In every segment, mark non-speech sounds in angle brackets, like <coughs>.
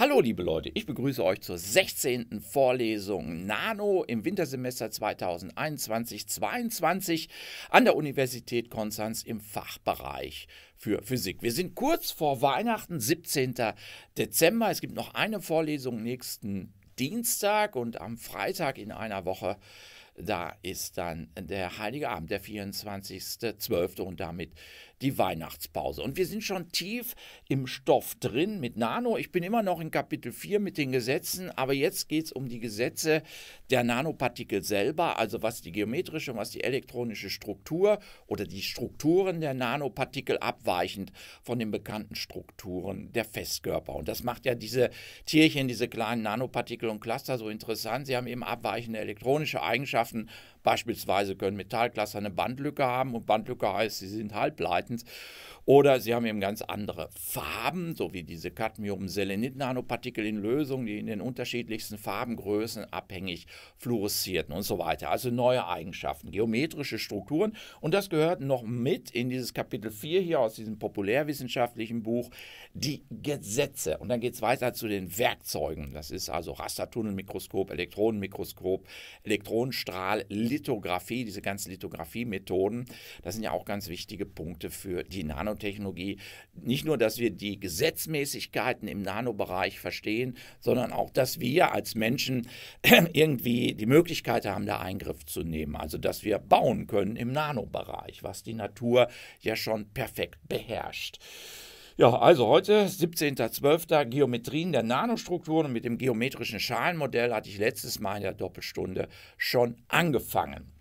Hallo liebe Leute, ich begrüße euch zur 16. Vorlesung Nano im Wintersemester 2021-22 an der Universität Konstanz im Fachbereich für Physik. Wir sind kurz vor Weihnachten, 17. Dezember. Es gibt noch eine Vorlesung nächsten Dienstag und am Freitag in einer Woche da ist dann der Heilige Abend, der 24.12. und damit die Weihnachtspause. Und wir sind schon tief im Stoff drin mit Nano. Ich bin immer noch in Kapitel 4 mit den Gesetzen, aber jetzt geht es um die Gesetze der Nanopartikel selber, also was die geometrische und was die elektronische Struktur oder die Strukturen der Nanopartikel abweichend von den bekannten Strukturen der Festkörper. Und das macht ja diese Tierchen, diese kleinen Nanopartikel und Cluster so interessant. Sie haben eben abweichende elektronische Eigenschaften, Beispielsweise können Metallcluster eine Bandlücke haben und Bandlücke heißt, sie sind halbleitend. Oder sie haben eben ganz andere Farben, so wie diese cadmium selenit nanopartikel in Lösung, die in den unterschiedlichsten Farbengrößen abhängig fluoreszierten und so weiter. Also neue Eigenschaften, geometrische Strukturen. Und das gehört noch mit in dieses Kapitel 4 hier aus diesem populärwissenschaftlichen Buch, die Gesetze. Und dann geht es weiter zu den Werkzeugen. Das ist also Rastertunnelmikroskop, Elektronenmikroskop, Elektronenstrahl, Lithografie, diese ganzen Lithografie-Methoden. Das sind ja auch ganz wichtige Punkte für die Nanotechnologie. Nanotechnologie nicht nur, dass wir die Gesetzmäßigkeiten im Nanobereich verstehen, sondern auch, dass wir als Menschen <clears throat> irgendwie die Möglichkeit haben, da Eingriff zu nehmen. Also, dass wir bauen können im Nanobereich, was die Natur ja schon perfekt beherrscht. Ja, also heute, 17.12., Geometrien der Nanostrukturen und mit dem geometrischen Schalenmodell hatte ich letztes Mal in der Doppelstunde schon angefangen.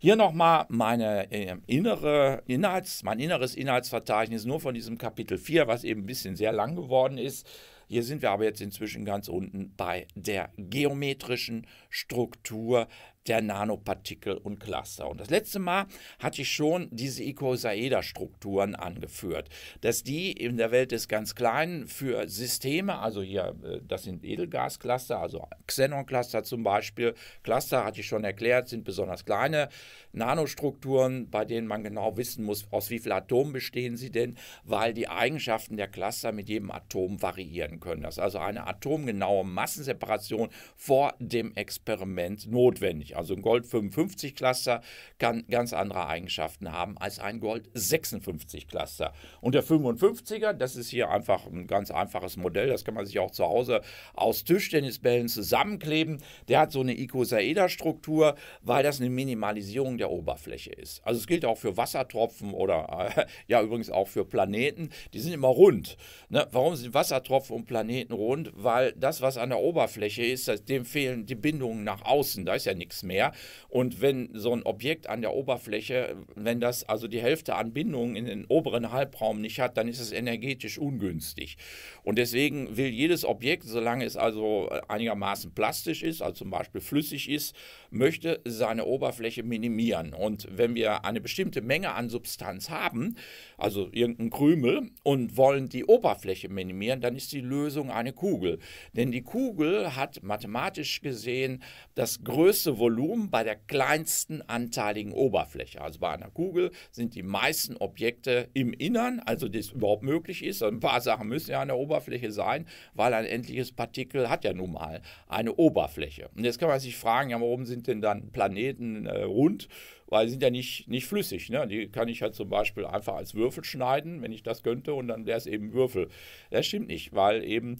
Hier nochmal meine ähm, innere Inhalts, mein inneres Inhaltsverzeichnis nur von diesem Kapitel 4, was eben ein bisschen sehr lang geworden ist. Hier sind wir aber jetzt inzwischen ganz unten bei der geometrischen Struktur der Nanopartikel und Cluster. Und das letzte Mal hatte ich schon diese Icosaeder-Strukturen e. angeführt, dass die in der Welt des ganz Kleinen für Systeme, also hier, äh, das sind Edelgascluster, also Xenon-Cluster zum Beispiel, Cluster hatte ich schon erklärt, sind besonders kleine Nanostrukturen, bei denen man genau wissen muss, aus wie vielen Atomen bestehen sie denn, weil die Eigenschaften der Cluster mit jedem Atom variieren können. Das ist also eine atomgenaue Massenseparation vor dem Experiment notwendig nicht. Also ein Gold 55 Cluster kann ganz andere Eigenschaften haben als ein Gold 56 Cluster. Und der 55er, das ist hier einfach ein ganz einfaches Modell, das kann man sich auch zu Hause aus Tischtennisbällen zusammenkleben. Der hat so eine Icosaeder-Struktur, weil das eine Minimalisierung der Oberfläche ist. Also es gilt auch für Wassertropfen oder äh, <laughs> ja übrigens auch für Planeten. Die sind immer rund. Ne? Warum sind Wassertropfen und Planeten rund? Weil das, was an der Oberfläche ist, dem fehlen die Bindungen nach außen. Da ist ja nichts nichts mehr. Und wenn so ein Objekt an der Oberfläche, wenn das also die Hälfte an Bindungen in den oberen Halbraum nicht hat, dann ist es energetisch ungünstig. Und deswegen will jedes Objekt, solange es also äh, einigermaßen plastisch ist, also zum Beispiel flüssig ist, möchte seine Oberfläche minimieren. Und wenn wir eine bestimmte Menge an Substanz haben, also irgendein Krümel, und wollen die Oberfläche minimieren, dann ist die Lösung eine Kugel. Denn die Kugel hat mathematisch gesehen das größte Volumen bei der kleinsten anteiligen Oberfläche. Also bei einer Kugel sind die meisten Objekte im Innern, also das überhaupt möglich ist. Also ein paar Sachen müssen ja an der Oberfläche sein, weil ein endliches Partikel hat ja nun mal eine Oberfläche. Und jetzt kann man sich fragen, ja, warum sind denn dann Planeten äh, rund? weil sie sind ja nicht, nicht flüssig. Ne? Die kann ich ja halt zum Beispiel einfach als Würfel schneiden, wenn ich das könnte, und dann wäre es eben Würfel. Das stimmt nicht, weil eben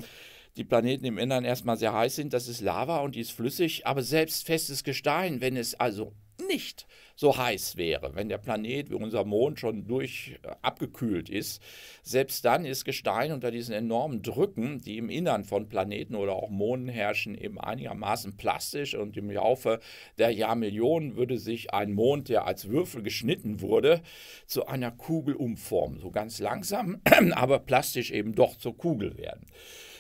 die Planeten im Innern erstmal sehr heiß sind. Das ist Lava und die ist flüssig, aber selbst festes Gestein, wenn es also nicht so heiß wäre, wenn der Planet wie unser Mond schon durch äh, abgekühlt ist, selbst dann ist Gestein unter diesen enormen Drücken, die im Innern von Planeten oder auch Monden herrschen, eben einigermaßen plastisch und im Laufe der Jahrmillionen würde sich ein Mond, der als Würfel geschnitten wurde, zu einer Kugel umformen, so ganz langsam, <clears throat> aber plastisch eben doch zur Kugel werden.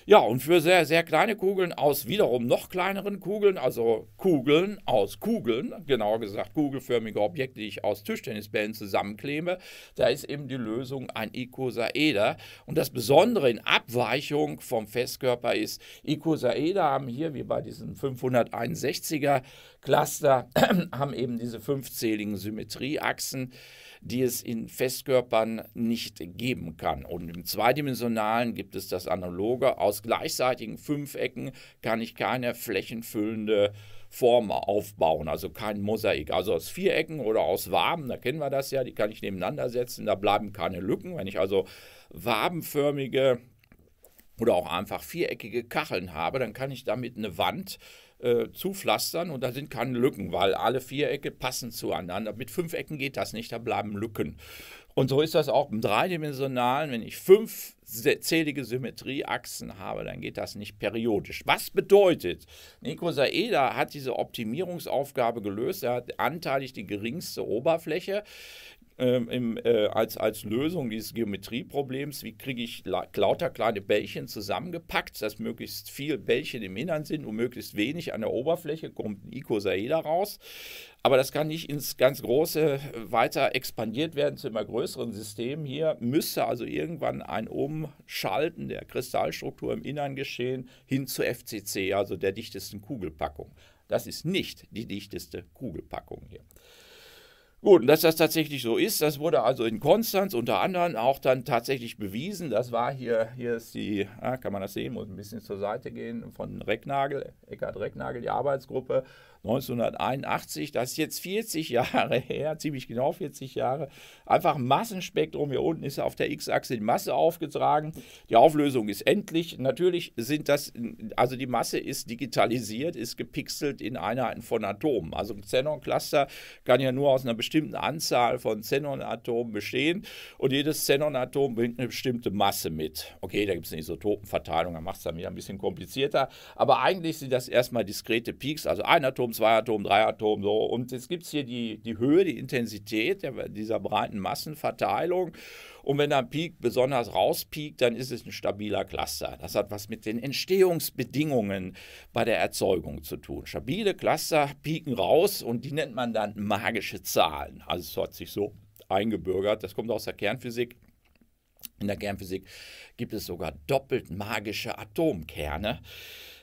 Ja, und für sehr, sehr kleine Kugeln aus wiederum noch kleineren Kugeln, also Kugeln aus Kugeln, genauer gesagt kugelförmige Objekte, die ich aus Tischtennisbällen zusammenklebe, da ist eben die Lösung ein Icosaeder. Und das Besondere in Abweichung vom Festkörper ist, Icosaeder haben hier, wie bei diesem 561er Cluster, <clears throat> haben eben diese fünfzähligen Symmetrieachsen die es in Festkörpern nicht geben kann. Und im Zweidimensionalen gibt es das Analoge. Aus gleichseitigen Fünfecken kann ich keine flächenfüllende Form aufbauen, also kein Mosaik. Also aus Vierecken oder aus Waben, da kennen wir das ja, die kann ich nebeneinander setzen, da bleiben keine Lücken. Wenn ich also wabenförmige oder auch einfach viereckige Kacheln habe, dann kann ich damit eine Wand äh, zupflastern und da sind keine Lücken, weil alle Vierecke passen zueinander. Mit fünf Ecken geht das nicht, da bleiben Lücken. Und so ist das auch im Dreidimensionalen, wenn ich fünf zählige Symmetrieachsen habe, dann geht das nicht periodisch. Was bedeutet, Nico Saeda hat diese Optimierungsaufgabe gelöst, er hat anteilig die geringste Oberfläche. Ähm, im, äh, als, als Lösung dieses Geometrieproblems, wie kriege ich la lauter kleine Bällchen zusammengepackt, dass möglichst viel Bällchen im Innern sind und möglichst wenig an der Oberfläche, kommt ein Icosaeder raus. Aber das kann nicht ins ganz große äh, weiter expandiert werden zu immer größeren Systemen. Hier müsste also irgendwann ein oben Umschalten der Kristallstruktur im Innern geschehen hin zur FCC, also der dichtesten Kugelpackung. Das ist nicht die dichteste Kugelpackung hier. Gut, und dass das tatsächlich so ist, das wurde also in Konstanz unter anderem auch dann tatsächlich bewiesen. Das war hier, hier ist die, ah, kann man das sehen, muss ein bisschen zur Seite gehen, von Recknagel, Eckhard Recknagel, die Arbeitsgruppe. 1981, das ist jetzt 40 <laughs> Jahre her, ziemlich genau 40 Jahre, einfach Massenspektrum. Hier unten ist auf der X-Achse die Masse aufgetragen. Die Auflösung ist endlich. Natürlich sind das, also die Masse ist digitalisiert, ist gepixelt in Einheiten von Atomen. Also ein Xenon-Cluster kann ja nur aus einer bestimmten Anzahl von Xenon-Atomen bestehen und jedes Xenon-Atom bringt eine bestimmte Masse mit. Okay, da gibt es eine Isotopenverteilung, da macht es dann wieder ein bisschen komplizierter, aber eigentlich sind das erstmal diskrete Peaks, also ein Atom Atom, zwei Atom, drei Atom, so. Und jetzt gibt es hier die, die Höhe, die Intensität der, dieser breiten Massenverteilung. Und wenn da ein Peak besonders rauspiekt, dann ist es ein stabiler Cluster. Das hat was mit den Entstehungsbedingungen bei der Erzeugung zu tun. Stabile Cluster pieken raus und die nennt man dann magische Zahlen. Also es hat sich so eingebürgert. Das kommt aus der Kernphysik. In der Kernphysik gibt es sogar doppelt magische Atomkerne.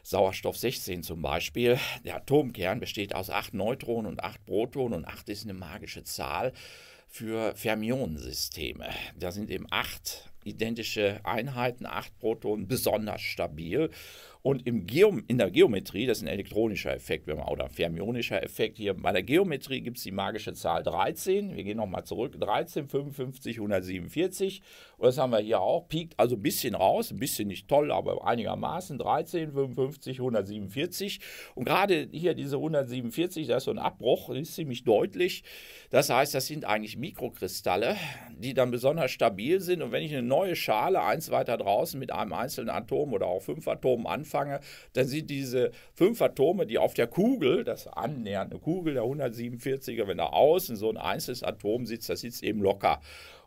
Sauerstoff 16 zum Beispiel. Der Atomkern besteht aus acht Neutronen und acht Protonen und acht ist eine magische Zahl für Fermionensysteme. Da sind eben acht identische Einheiten, acht Protonen, besonders stabil und im Geom in der Geometrie, das ist ein elektronischer Effekt wir haben, oder fermionischer Effekt hier, bei der Geometrie gibt es die magische Zahl 13. Wir gehen nochmal zurück. 13, 55, 147. Und das haben wir hier auch. Piekt also ein bisschen raus, ein bisschen nicht toll, aber einigermaßen. 13, 55, 147. Und gerade hier diese 147, da ist so ein Abbruch, ist ziemlich deutlich. Das heißt, das sind eigentlich Mikrokristalle, die dann besonders stabil sind. Und wenn ich eine neue Schale eins weiter draußen mit einem einzelnen Atom oder auch fünf Atomen anfange, anfange, dann sind diese fünf Atome, die auf der Kugel, das annähernde Kugel der 147er, wenn da außen so ein einzelnes Atom sitzt, das sitzt eben locker.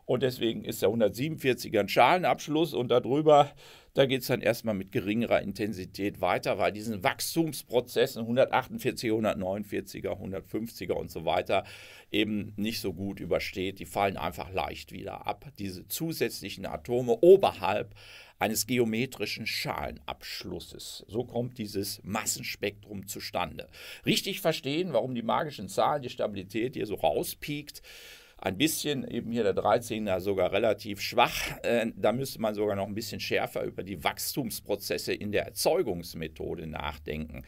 Und deswegen ist der 147er ein Schalenabschluss und darüber, da geht es dann erstmal mit geringerer Intensität weiter, weil diesen Wachstumsprozessen 148er, 149er, 150er und so weiter eben nicht so gut übersteht. Die fallen einfach leicht wieder ab. Diese zusätzlichen Atome oberhalb eines geometrischen Schalenabschlusses. So kommt dieses Massenspektrum zustande. Richtig verstehen, warum die magischen Zahlen die Stabilität hier so rauspiekt, ein bisschen, eben hier der 13er also sogar relativ schwach. Äh, da müsste man sogar noch ein bisschen schärfer über die Wachstumsprozesse in der Erzeugungsmethode nachdenken.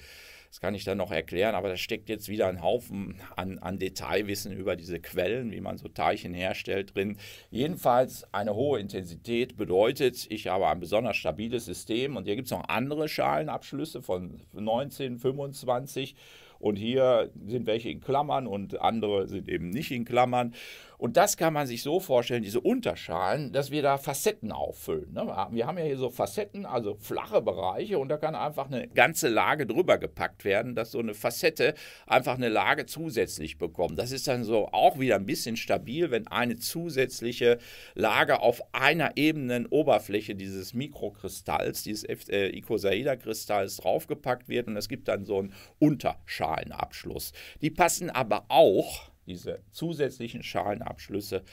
Das kann ich dann noch erklären, aber da steckt jetzt wieder ein Haufen an, an Detailwissen über diese Quellen, wie man so Teilchen herstellt drin. Jedenfalls eine hohe Intensität bedeutet, ich habe ein besonders stabiles System und hier gibt es noch andere Schalenabschlüsse von 19, 25 und hier sind welche in Klammern und andere sind eben nicht in Klammern. Und das kann man sich so vorstellen, diese Unterschalen, dass wir da Facetten auffüllen. Ne? Wir haben ja hier so Facetten, also flache Bereiche und da kann einfach eine ganze Lage drüber gepackt werden, dass so eine Facette einfach eine Lage zusätzlich bekommt. Das ist dann so auch wieder ein bisschen stabil, wenn eine zusätzliche Lage auf einer ebenen Oberfläche dieses Mikrokristalls, dieses äh, kristalls draufgepackt wird und es gibt dann so einen Unterschalenabschluss. Die passen aber auch diese zusätzlichen Schalenabschlüsse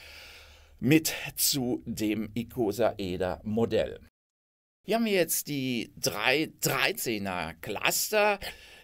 mit zu dem Icosaeder-Modell. Hier haben wir jetzt die drei 13er Cluster,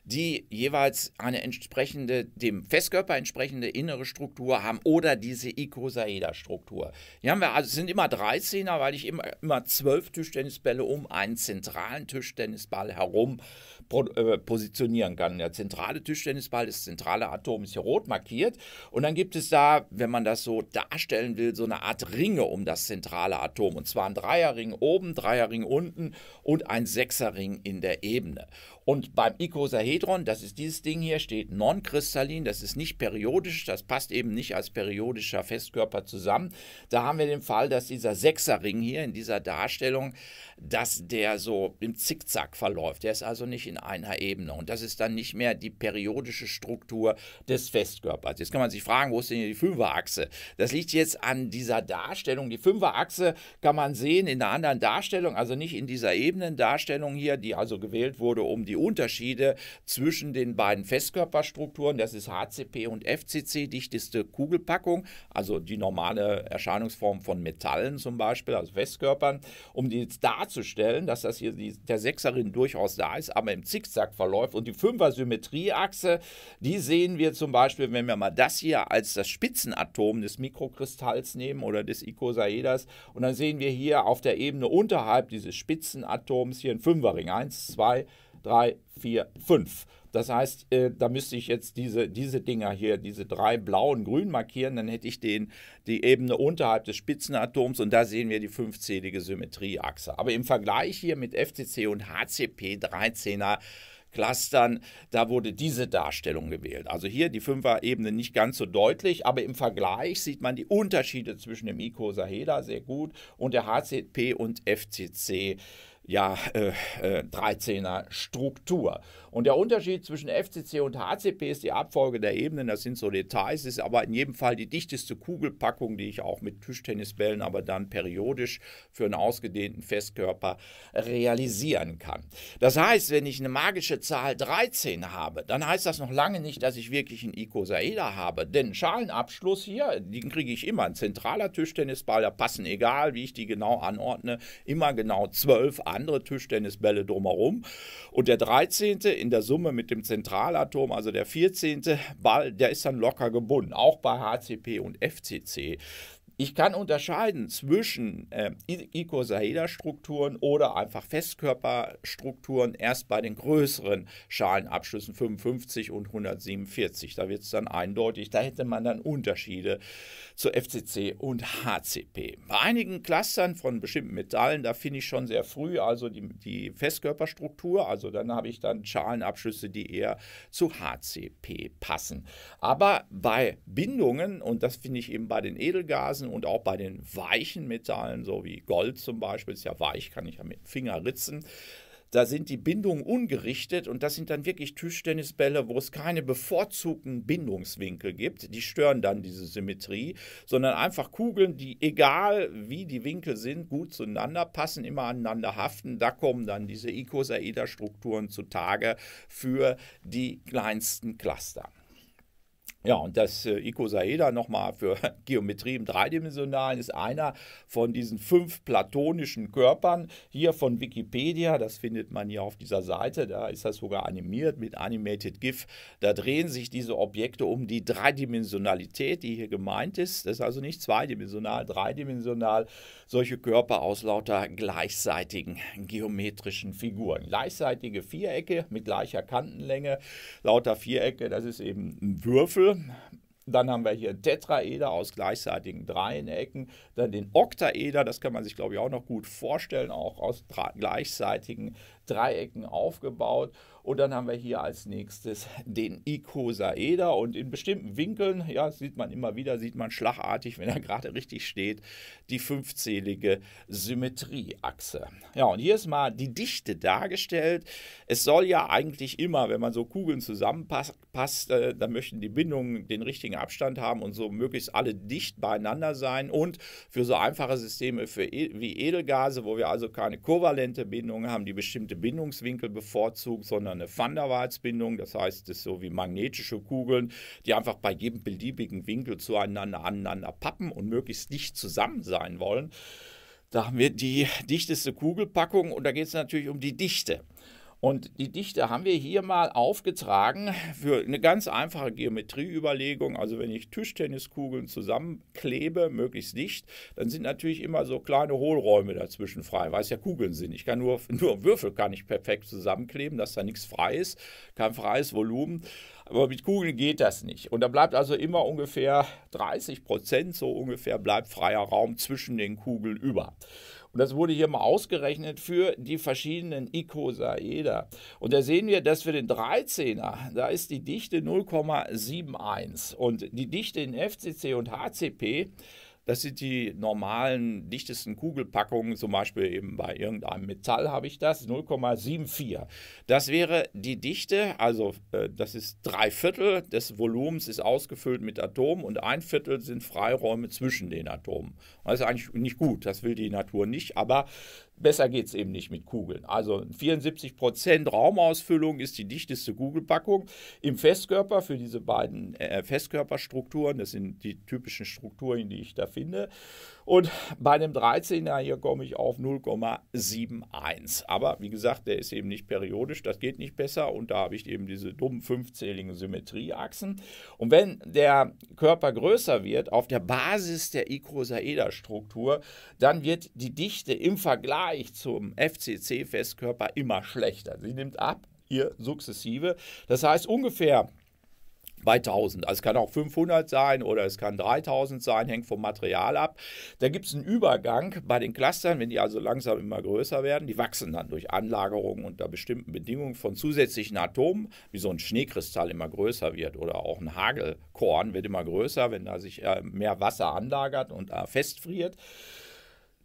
die jeweils eine entsprechende, dem Festkörper entsprechende innere Struktur haben oder diese Icosaeder-Struktur. Hier haben wir, also es sind immer 13er, weil ich immer, immer zwölf Tischtennisbälle um einen zentralen Tischtennisball herum äh, äh, positionieren kann. Der zentrale Tischtennisball, das zentrale Atom ist hier rot markiert. Und dann gibt es da, wenn man das so darstellen will, so eine Art Ringe um das zentrale Atom. Und zwar ein Dreierring oben, Dreierring unten und ein Sechserring in der Ebene. Und beim Icosahedron, das ist dieses Ding hier, steht non-kristallin, das ist nicht periodisch, das passt eben nicht als periodischer Festkörper zusammen. Da haben wir den Fall, dass dieser Sechserring hier in dieser Darstellung, dass der so im Zickzack verläuft. Der ist also nicht in einer Ebene und das ist dann nicht mehr die periodische Struktur des Festkörpers. Jetzt kann man sich fragen, wo ist denn hier die Fünferachse? Das liegt jetzt an dieser Darstellung. Die Fünferachse kann man sehen in einer anderen Darstellung, also nicht in dieser Ebenendarstellung hier, die also gewählt wurde, um die die Unterschiede zwischen den beiden Festkörperstrukturen, das ist HCP und FCC, dichteste Kugelpackung, also die normale Erscheinungsform von Metallen zum Beispiel, also Festkörpern, um die jetzt darzustellen, dass das hier die, der Sechserin durchaus da ist, aber im Zickzack verläuft. Und die Fünfer-Symmetrieachse, die sehen wir zum Beispiel, wenn wir mal das hier als das Spitzenatom des Mikrokristalls nehmen oder des Icosaeders, und dann sehen wir hier auf der Ebene unterhalb dieses Spitzenatoms hier ein Fünferring, 1, 2, 3, 3, 4, 5. Das heißt, äh, da müsste ich jetzt diese, diese Dinger hier, diese drei blauen, grün markieren, dann hätte ich den, die Ebene unterhalb des Spitzenatoms und da sehen wir die fünfzählige Symmetrieachse. Aber im Vergleich hier mit FCC und HCP 13er Clustern, da wurde diese Darstellung gewählt. Also hier die Fünfer-Ebene nicht ganz so deutlich, aber im Vergleich sieht man die Unterschiede zwischen dem Icosahedra e sehr gut und der HCP und FCC ja, äh, 13er äh, Struktur. Und der Unterschied zwischen FCC und HCP ist die Abfolge der Ebenen, das sind so Details, ist aber in jedem Fall die dichteste Kugelpackung, die ich auch mit Tischtennisbällen, aber dann periodisch für einen ausgedehnten Festkörper realisieren kann. Das heißt, wenn ich eine magische Zahl 13 habe, dann heißt das noch lange nicht, dass ich wirklich einen Icosaeder habe, denn Schalenabschluss hier, den kriege ich immer, ein zentraler Tischtennisball, da passen egal, wie ich die genau anordne, immer genau zwölf andere Tischtennisbälle drumherum und der 13 in der Summe mit dem Zentralatom, also der 14. Ball, der ist dann locker gebunden, auch bei HCP und FCC. Ich kann unterscheiden zwischen äh, Icosahedra-Strukturen oder einfach Festkörperstrukturen erst bei den größeren Schalenabschlüssen 55 und 147. Da wird es dann eindeutig, da hätte man dann Unterschiede zu FCC und HCP. Bei einigen Clustern von bestimmten Metallen, da finde ich schon sehr früh also die, die Festkörperstruktur, also dann habe ich dann Schalenabschlüsse, die eher zu HCP passen. Aber bei Bindungen, und das finde ich eben bei den Edelgasen, Eisen und auch bei den weichen Metallen, so wie Gold zum Beispiel, ist ja weich, kann ich ja mit dem Finger ritzen. Da sind die Bindungen ungerichtet und das sind dann wirklich Tischtennisbälle, wo es keine bevorzugten Bindungswinkel gibt. Die stören dann diese Symmetrie, sondern einfach Kugeln, die egal wie die Winkel sind, gut zueinander passen, immer aneinander haften. Da kommen dann diese Icosaeder-Strukturen zutage für die kleinsten Cluster. Ja, und das äh, Icosaeda nochmal für <laughs> Geometrie im Dreidimensionalen ist einer von diesen fünf platonischen Körpern hier von Wikipedia. Das findet man hier auf dieser Seite. Da ist das sogar animiert mit Animated GIF. Da drehen sich diese Objekte um die Dreidimensionalität, die hier gemeint ist. Das ist also nicht zweidimensional, dreidimensional. Solche Körper aus lauter gleichseitigen geometrischen Figuren. Gleichseitige Vierecke mit gleicher Kantenlänge, lauter Vierecke, das ist eben ein Würfel dann haben wir hier Tetraeder aus gleichseitigen Dreiecken, dann den Oktaeder, das kann man sich glaube ich auch noch gut vorstellen, auch aus gleichseitigen Dreiecken aufgebaut und dann haben wir hier als nächstes den Icosaeder und in bestimmten Winkeln, ja, sieht man immer wieder, sieht man schlagartig, wenn er gerade richtig steht, die fünfzählige Symmetrieachse. Ja, und hier ist mal die Dichte dargestellt. Es soll ja eigentlich immer, wenn man so Kugeln zusammenpasst, äh, dann möchten die Bindungen den richtigen Abstand haben und so möglichst alle dicht beieinander sein. Und für so einfache Systeme für e wie Edelgase, wo wir also keine kovalente Bindung haben, die bestimmte Bindungswinkel bevorzugt, sondern eine Van der Waals-Bindung, das heißt, es ist so wie magnetische Kugeln, die einfach bei jedem beliebigen Winkel zueinander aneinander pappen und möglichst dicht zusammen sein wollen. Da haben wir die dichteste Kugelpackung und da geht es natürlich um die Dichte. Und die Dichte haben wir hier mal aufgetragen für eine ganz einfache Geometrieüberlegung. Also wenn ich Tischtenniskugeln zusammenklebe, möglichst dicht, dann sind natürlich immer so kleine Hohlräume dazwischen frei, weil es ja Kugeln sind. Ich kann nur, <laughs> nur Würfel kann ich perfekt zusammenkleben, dass da nichts frei ist, kein freies Volumen. Aber mit Kugeln geht das nicht. Und da bleibt also immer ungefähr 30 Prozent, so ungefähr bleibt freier Raum zwischen den Kugeln über. Und das wurde hier mal ausgerechnet für die verschiedenen Icosaeder. Und da sehen wir, dass für den 13er, da ist die Dichte 0,71. Und die Dichte in FCC und HCP das sind die normalen, dichtesten Kugelpackungen, zum Beispiel eben bei irgendeinem Metall habe ich das, 0,74. Das wäre die Dichte, also äh, das ist drei Viertel des Volumens ist ausgefüllt mit Atomen und ein Viertel sind Freiräume zwischen den Atomen. das ist eigentlich nicht gut, das will die Natur nicht, aber Besser geht es eben nicht mit Kugeln. Also 74% Raumausfüllung ist die dichteste Kugelpackung. Im Festkörper für diese beiden äh, Festkörperstrukturen, das sind die typischen Strukturen, die ich da finde, und bei dem 13er hier komme ich auf 0,71. Aber wie gesagt, der ist eben nicht periodisch, das geht nicht besser. Und da habe ich eben diese dummen fünfzähligen Symmetrieachsen. Und wenn der Körper größer wird, auf der Basis der Icrosaeder-Struktur, dann wird die Dichte im Vergleich zum FCC-Festkörper immer schlechter. Sie nimmt ab, hier sukzessive. Das heißt ungefähr bei 1000. Also es kann auch 500 sein oder es kann 3000 sein, hängt vom Material ab. Da gibt es einen Übergang bei den Clustern, wenn die also langsam immer größer werden. Die wachsen dann durch Anlagerungen unter bestimmten Bedingungen von zusätzlichen Atomen, wie so ein Schneekristall immer größer wird oder auch ein Hagelkorn wird immer größer, wenn da sich äh, mehr Wasser anlagert und äh, festfriert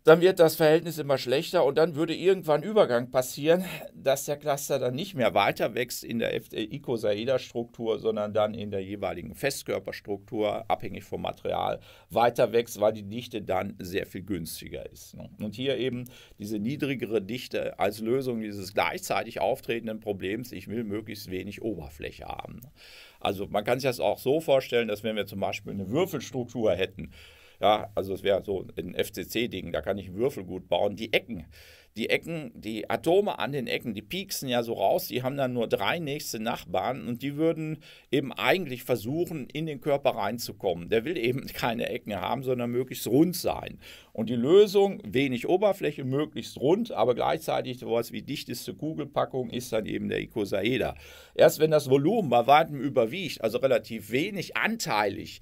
dann wird das Verhältnis immer schlechter und dann würde irgendwann Übergang passieren, dass der Cluster dann nicht mehr weiter wächst in der äh, Icosaeder-Struktur, sondern dann in der jeweiligen Festkörperstruktur, abhängig vom Material, weiter wächst, weil die Dichte dann sehr viel günstiger ist. Ne? Und hier eben diese niedrigere Dichte als Lösung dieses gleichzeitig auftretenden Problems, ich will möglichst wenig Oberfläche haben. Ne? Also man kann sich das auch so vorstellen, dass wenn wir zum Beispiel eine Würfelstruktur hätten, ja, also es wäre so ein FCC-Ding, da kann ich einen Würfel gut bauen. Die Ecken, die Ecken, die Atome an den Ecken, die pieksen ja so raus, die haben dann nur drei nächste Nachbarn und die würden eben eigentlich versuchen, in den Körper reinzukommen. Der will eben <laughs> keine Ecken haben, sondern möglichst rund sein. Und die Lösung, wenig Oberfläche, möglichst rund, aber gleichzeitig sowas wie dichteste Kugelpackung ist dann eben der Icosaeder. Erst wenn das Volumen bei weitem überwiegt, also relativ wenig anteilig,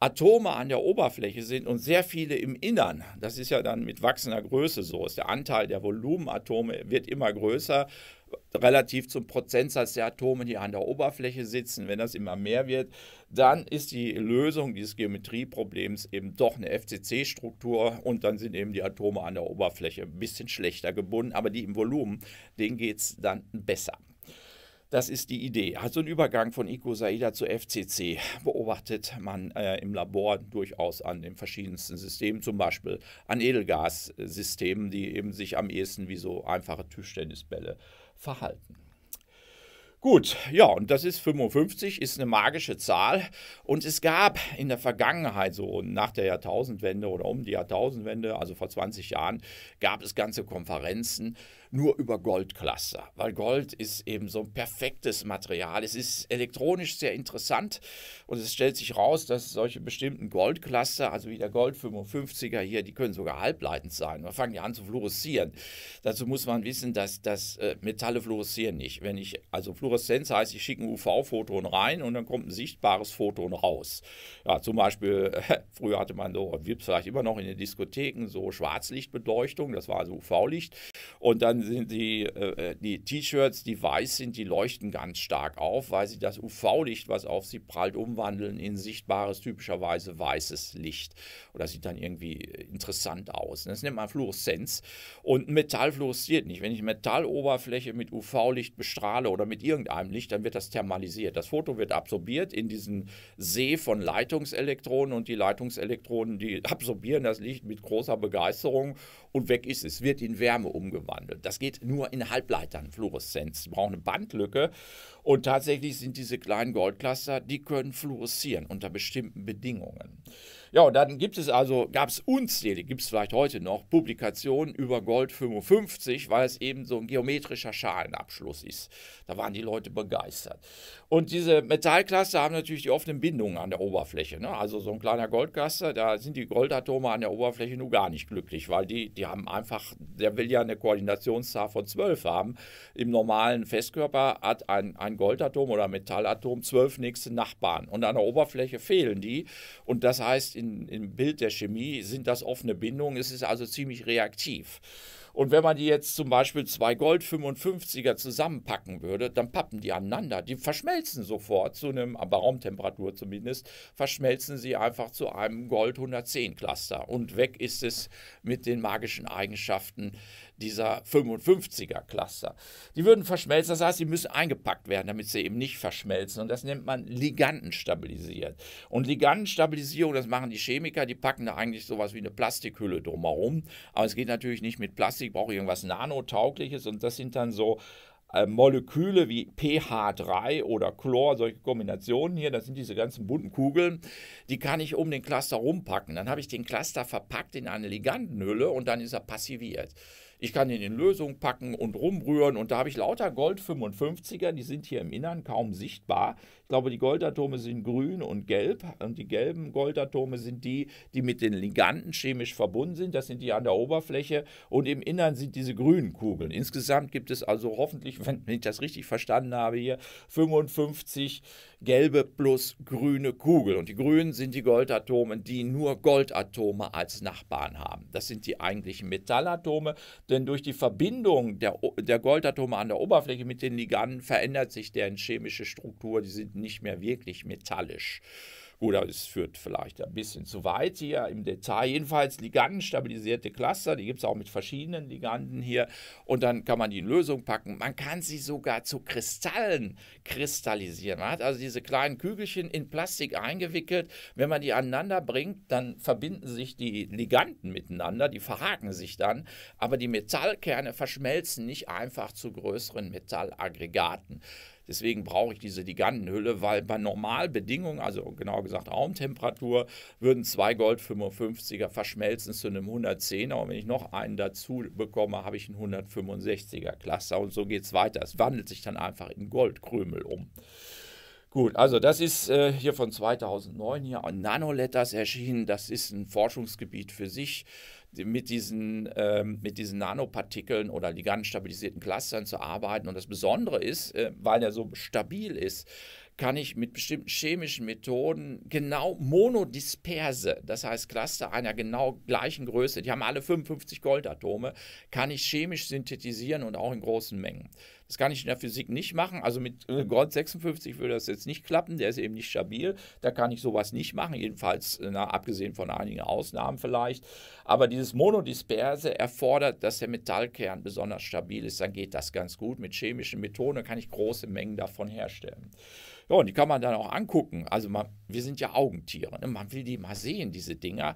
Atome an der Oberfläche sind und sehr viele im Innern. Das ist ja dann mit wachsender Größe so. Ist der Anteil der Volumenatome wird immer größer relativ zum Prozentsatz der Atome, die an der Oberfläche sitzen. Wenn das immer mehr wird, dann ist die Lösung dieses Geometrieproblems eben doch eine FCC-Struktur und dann sind eben die Atome an der Oberfläche ein bisschen schlechter gebunden, aber die im Volumen, denen geht es dann besser. Das ist die Idee. Also ein Übergang von Icosaida zu FCC beobachtet man äh, im Labor durchaus an den verschiedensten Systemen, zum Beispiel an Edelgassystemen, die eben sich am ehesten wie so einfache Tischtennisbälle verhalten. Gut, ja, und das ist 55, ist eine magische Zahl. Und es gab in der Vergangenheit, so nach der Jahrtausendwende oder um die Jahrtausendwende, also vor 20 Jahren, gab es ganze Konferenzen, nur über Goldcluster, weil Gold ist eben so ein perfektes Material. Es ist elektronisch sehr interessant und es stellt sich raus, dass solche bestimmten Goldcluster, also wie der Gold 55er hier, die können sogar halbleitend sein. Man fangen die an zu fluoreszieren. Dazu muss man wissen, dass, dass äh, Metalle fluoreszieren nicht. Wenn ich, also Fluoreszenz heißt, ich schicke ein UV-Photon rein und dann kommt ein sichtbares Photon raus. Ja, zum Beispiel, äh, <laughs> früher hatte man so, gibt es vielleicht immer noch in den Diskotheken so Schwarzlichtbeleuchtung, das war also UV-Licht. Und dann dann sind die, äh, äh, die T-Shirts, die weiß sind, die leuchten ganz stark auf, weil sie das UV-Licht, was auf sie prallt, umwandeln in sichtbares, typischerweise weißes Licht. Und das sieht dann irgendwie äh, interessant aus. Ne? Das nennt man Fluoreszenz. Und Metall fluoresziert nicht. Wenn ich Metalloberfläche mit UV-Licht bestrahle oder mit irgendeinem Licht, dann wird das thermalisiert. Das Foto wird absorbiert in diesen See von Leitungselektronen und die Leitungselektronen, die <laughs> absorbieren das Licht mit großer Begeisterung und weg ist es, wird in Wärme umgewandelt. Das geht nur in Halbleitern, Fluoreszenz. Sie brauchen eine Bandlücke. Und tatsächlich sind diese kleinen Goldcluster, die können fluoreszieren unter bestimmten Bedingungen. Ja, und dann gibt es also, gab es unzählige, gibt es vielleicht heute noch, Publikationen über Gold 55, weil es eben so ein geometrischer Schalenabschluss ist. Da waren die Leute begeistert. Und diese Metallcluster haben natürlich die offenen Bindungen an der Oberfläche. Ne? Also so ein kleiner Goldcluster, da sind die Goldatome an der Oberfläche nur gar nicht glücklich, weil die, die haben einfach, der will ja eine Koordinationszahl von 12 haben. Im normalen Festkörper hat ein, ein Goldatom oder Metallatom zwölf nächste Nachbarn. Und an der Oberfläche fehlen die. Und das heißt, in, im Bild der Chemie sind das offene Bindungen, es ist also ziemlich reaktiv. Und wenn man die jetzt zum Beispiel zwei Gold 55er zusammenpacken würde, dann pappen die aneinander. Die verschmelzen sofort zu einem, bei Raumtemperatur zumindest, verschmelzen sie einfach zu einem Gold 110 Cluster. Und weg ist es mit den magischen Eigenschaften dieser 55er Cluster. Die würden verschmelzen, das heißt, sie müssen eingepackt werden, damit sie eben nicht verschmelzen. Und das nennt man Ligandenstabilisiert. Und Ligandenstabilisierung, das machen die Chemiker, die packen da eigentlich sowas wie eine Plastikhülle drumherum. Aber es geht natürlich nicht mit Plastik, braucht irgendwas Nanotaugliches und das sind dann so äh, Moleküle wie pH3 oder Chlor, solche Kombinationen hier, das sind diese ganzen bunten Kugeln, die kann ich um den Cluster rumpacken. Dann habe ich den Cluster verpackt in eine Ligandenhülle und dann ist er passiviert. Ich kann ihn in Lösung packen und rumrühren und da habe ich lauter Gold 55er, die sind hier im Innern kaum sichtbar. Ich glaube, die Goldatome sind grün und gelb und die gelben Goldatome sind die, die mit den Liganden chemisch verbunden sind. Das sind die an der Oberfläche und im Innern sind diese grünen Kugeln. Insgesamt gibt es also hoffentlich, <laughs> wenn ich das richtig verstanden habe hier, 55 gelbe plus grüne Kugel. Und die grünen sind die Goldatome, die nur Goldatome als Nachbarn haben. Das sind die eigentlichen Metallatome, denn durch die Verbindung der, der Goldatome an der Oberfläche mit den Liganden verändert sich deren chemische Struktur. Die sind nicht mehr wirklich metallisch. Oder es führt vielleicht ein bisschen zu weit hier im Detail. Jedenfalls ligandenstabilisierte Cluster, die gibt es auch mit verschiedenen Liganden hier. Und dann kann man die in Lösung packen. Man kann sie sogar zu Kristallen kristallisieren. Man hat also diese kleinen Kügelchen in Plastik eingewickelt. Wenn man die aneinander bringt, dann verbinden sich die Liganden miteinander, die verhaken sich dann. Aber die Metallkerne verschmelzen nicht einfach zu größeren Metallaggregaten. Deswegen brauche ich diese Ligandenhülle, weil bei Normalbedingungen, also genauer gesagt Raumtemperatur, würden zwei Gold 55er verschmelzen zu einem 110er. Und wenn ich noch einen dazu bekomme, habe ich einen 165er Cluster. Und so geht es weiter. Es wandelt sich dann einfach in Goldkrümel um. Gut, also das ist äh, hier von 2009 hier an Nanoletters erschienen. Das ist ein Forschungsgebiet für sich mit diesen, ähm, mit diesen Nanopartikeln oder ligandenstabilisierten Clustern zu arbeiten. Und das Besondere ist, äh, weil er so stabil ist, kann ich mit bestimmten chemischen Methoden genau monodisperse, das heißt Cluster einer genau gleichen Größe, die haben alle 55 Goldatome, kann ich chemisch synthetisieren und auch in großen Mengen. Das kann ich in der Physik nicht machen. Also mit äh, Gold 56 würde das jetzt nicht klappen. Der ist eben nicht stabil. Da kann ich sowas nicht machen. Jedenfalls, äh, na, abgesehen von einigen Ausnahmen vielleicht. Aber dieses Monodisperse erfordert, dass der Metallkern besonders stabil ist. Dann geht das ganz gut. Mit chemischen Methoden kann ich große Mengen davon herstellen. Ja, und die kann man dann auch angucken. Also man, wir sind ja Augentiere. Ne? Man will die mal sehen, diese Dinger.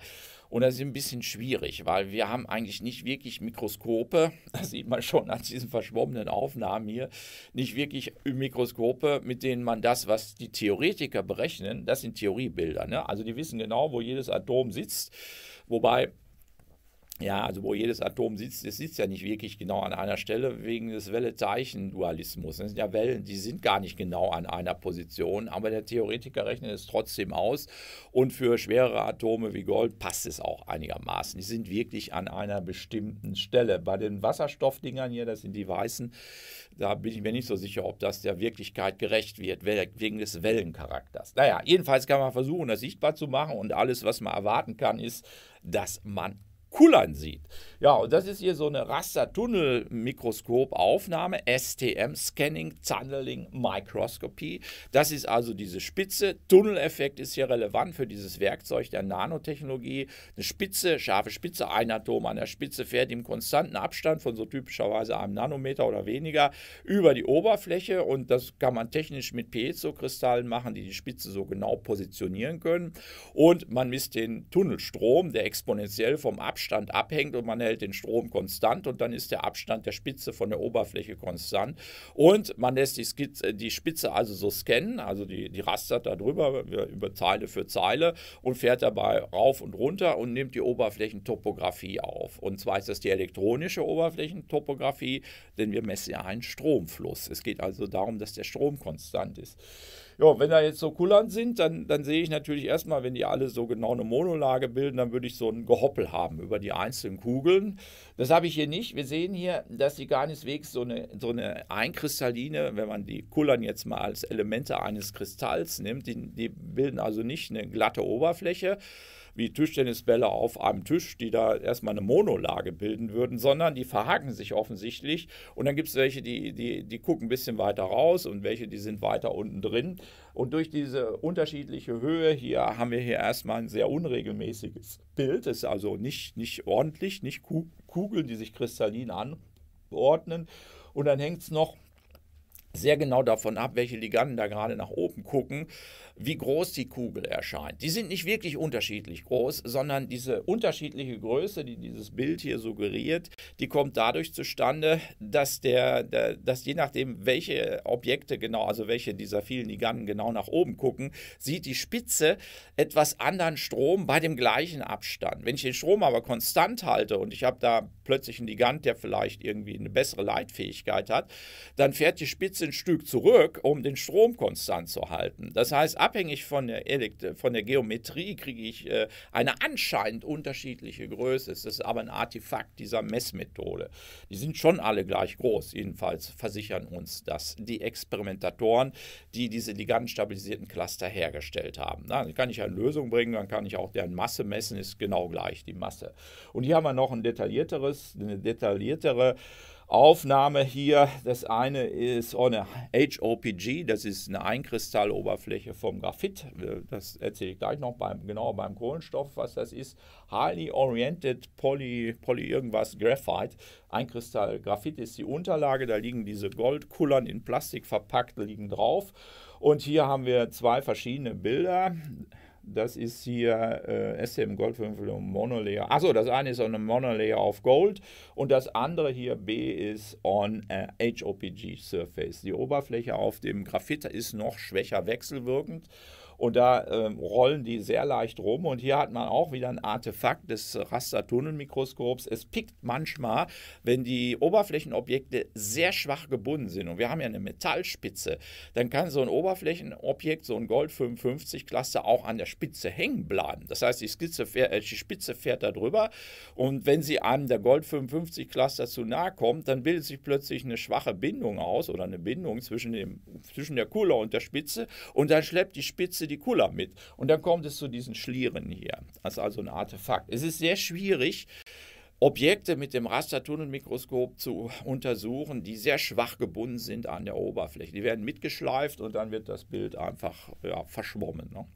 Und das ist ein bisschen schwierig, weil wir haben eigentlich nicht wirklich Mikroskope, <laughs> das sieht man schon an diesen verschwommenen Aufnahmen hier, nicht wirklich Mikroskope, mit denen man das, was die Theoretiker berechnen, das sind Theoriebilder. Ne? Also die wissen genau, wo jedes Atom sitzt, wobei ja, also wo jedes Atom sitzt, es sitzt ja nicht wirklich genau an einer Stelle wegen des Welle-Teilchen-Dualismus. Das sind ja Wellen, die sind gar nicht genau an einer Position, aber der Theoretiker rechnet es trotzdem aus und für schwerere Atome wie Gold passt es auch einigermaßen. Die sind wirklich an einer bestimmten Stelle. Bei den Wasserstoffdingern hier, das sind die weißen, da bin ich mir nicht so sicher, ob das der Wirklichkeit gerecht wird, wegen des Wellencharakters. Naja, jedenfalls kann man versuchen, das sichtbar zu machen und alles, was man erwarten kann, ist, dass man cool ansieht. Ja, und das ist hier so eine raster tunnel aufnahme STM, Scanning Tunneling Microscopy. Das ist also diese Spitze. Tunneleffekt ist hier relevant für dieses Werkzeug der Nanotechnologie. Eine Spitze, scharfe Spitze, ein Atom an der Spitze fährt im konstanten Abstand von so typischerweise einem Nanometer oder weniger über die Oberfläche und das kann man technisch mit piezo-Kristallen machen, die die Spitze so genau positionieren können. Und man misst den Tunnelstrom, der exponentiell vom Abstand abhängt und man hält hält den Strom konstant und dann ist der Abstand der Spitze von der Oberfläche konstant. Und man lässt die, Skizze, äh, die Spitze also so scannen, also die, die rastert da drüber über Zeile für Zeile und fährt dabei rauf und runter und nimmt die Oberflächentopographie auf. Und zwar ist das die elektronische Oberflächentopographie, denn wir messen ja einen Stromfluss. Es geht also darum, dass der Strom konstant ist. Ja, wenn da jetzt so Kullern sind, dann, dann sehe ich natürlich erstmal, wenn die alle so genau eine Monolage bilden, dann würde ich so ein Gehoppel haben über die einzelnen Kugeln. Das habe ich hier nicht. Wir sehen hier, dass sie keineswegs so eine, so eine einkristalline, wenn man die Kullern jetzt mal als Elemente eines Kristalls nimmt, die, die bilden also nicht eine glatte Oberfläche, wie Tischtennisbälle auf einem Tisch, die da erstmal eine Monolage bilden würden, sondern die verhaken sich offensichtlich. Und dann gibt es welche, die, die, die gucken ein bisschen weiter raus und welche, die sind weiter unten drin. Und durch diese unterschiedliche Höhe hier haben wir hier erstmal ein sehr unregelmäßiges Bild. Das ist also nicht, nicht ordentlich, nicht Kugeln, die sich kristallin anordnen. Und dann hängt es noch sehr genau davon ab, welche Liganden da gerade nach oben gucken wie groß die Kugel erscheint. Die sind nicht wirklich unterschiedlich groß, sondern diese unterschiedliche Größe, die dieses Bild hier suggeriert, die kommt dadurch zustande, dass, der, der dass je nachdem, welche Objekte genau, also welche dieser vielen Liganden genau nach oben gucken, sieht die Spitze etwas anderen Strom bei dem gleichen Abstand. Wenn ich den Strom aber konstant halte und ich habe da plötzlich einen Ligand, der vielleicht irgendwie eine bessere Leitfähigkeit hat, dann fährt die Spitze ein Stück zurück, um den Strom konstant zu halten. Das heißt, ab abhängig von der, äh, von der Geometrie kriege ich äh, eine anscheinend unterschiedliche Größe. Es ist aber ein Artefakt dieser Messmethode. Die sind schon alle gleich groß, jedenfalls versichern uns das die Experimentatoren, die diese ligandenstabilisierten Cluster hergestellt haben. Dann kann ich eine Lösung bringen, dann kann ich auch deren Masse messen, ist genau gleich die Masse. Und hier haben wir noch ein detaillierteres, eine detailliertere Aufnahme hier. Das eine ist ohne HOPG, das ist eine Einkristalloberfläche vom Graphit. Das erzähle ich gleich noch beim, genauer beim Kohlenstoff, was das ist. Highly Oriented Poly, Poly irgendwas Graphite. Einkristall Graphit ist die Unterlage, da liegen diese Goldkullern in Plastik verpackt, liegen drauf. Und hier haben wir zwei verschiedene Bilder. Das ist hier äh, STM Gold 5 Monolayer. Achso, das eine ist on a Monolayer of Gold und das andere hier B ist on a äh, HOPG Surface. Die Oberfläche auf dem Graphit ist noch schwächer wechselwirkend und da äh, rollen die sehr leicht rum. Und hier hat man auch wieder ein Artefakt des Rastertunnelmikroskops. Es pickt manchmal, wenn die Oberflächenobjekte sehr schwach gebunden sind. Und wir haben ja eine Metallspitze. Dann kann so ein Oberflächenobjekt, so ein Gold 55 Cluster, auch an der Spitze hängen bleiben. Das heißt, die, Skizze fährt, äh, die Spitze fährt da drüber. Und wenn sie einem der Gold 55 Cluster zu nahe kommt, dann bildet sich plötzlich eine schwache Bindung aus oder eine Bindung zwischen, dem, zwischen der Kuhle und der Spitze. Und dann schleppt die Spitze die Reticula mit. Und dann kommt es zu diesen Schlieren hier. Das ist also ein Artefakt. Es ist sehr schwierig, Objekte mit dem Rastertunnelmikroskop zu untersuchen, die sehr schwach gebunden sind an der Oberfläche. Die werden mitgeschleift und dann wird das Bild einfach ja, verschwommen. Ne?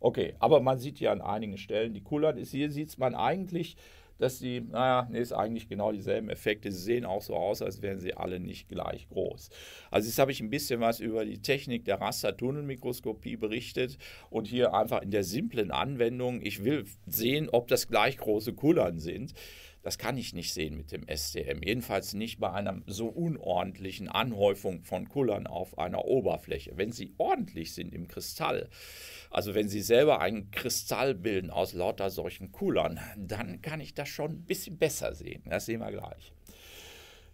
Okay, aber man sieht hier an einigen Stellen die Kullern. Ist. Hier sieht man eigentlich dass sie, naja, nee, ist eigentlich genau dieselben Effekte. Sie sehen auch so aus, als wären sie alle nicht gleich groß. Also jetzt habe ich ein bisschen was über die Technik der Rastertunnelmikroskopie berichtet und hier einfach in der simplen Anwendung, ich will sehen, ob das gleich große Kullern sind. Das kann ich nicht sehen mit dem STM. Jedenfalls nicht bei einer so unordentlichen Anhäufung von Kullern auf einer Oberfläche. Wenn sie ordentlich sind im Kristall, also wenn Sie selber einen Kristall bilden aus lauter solchen Coolern, dann kann ich das schon ein bisschen besser sehen. Das sehen wir gleich.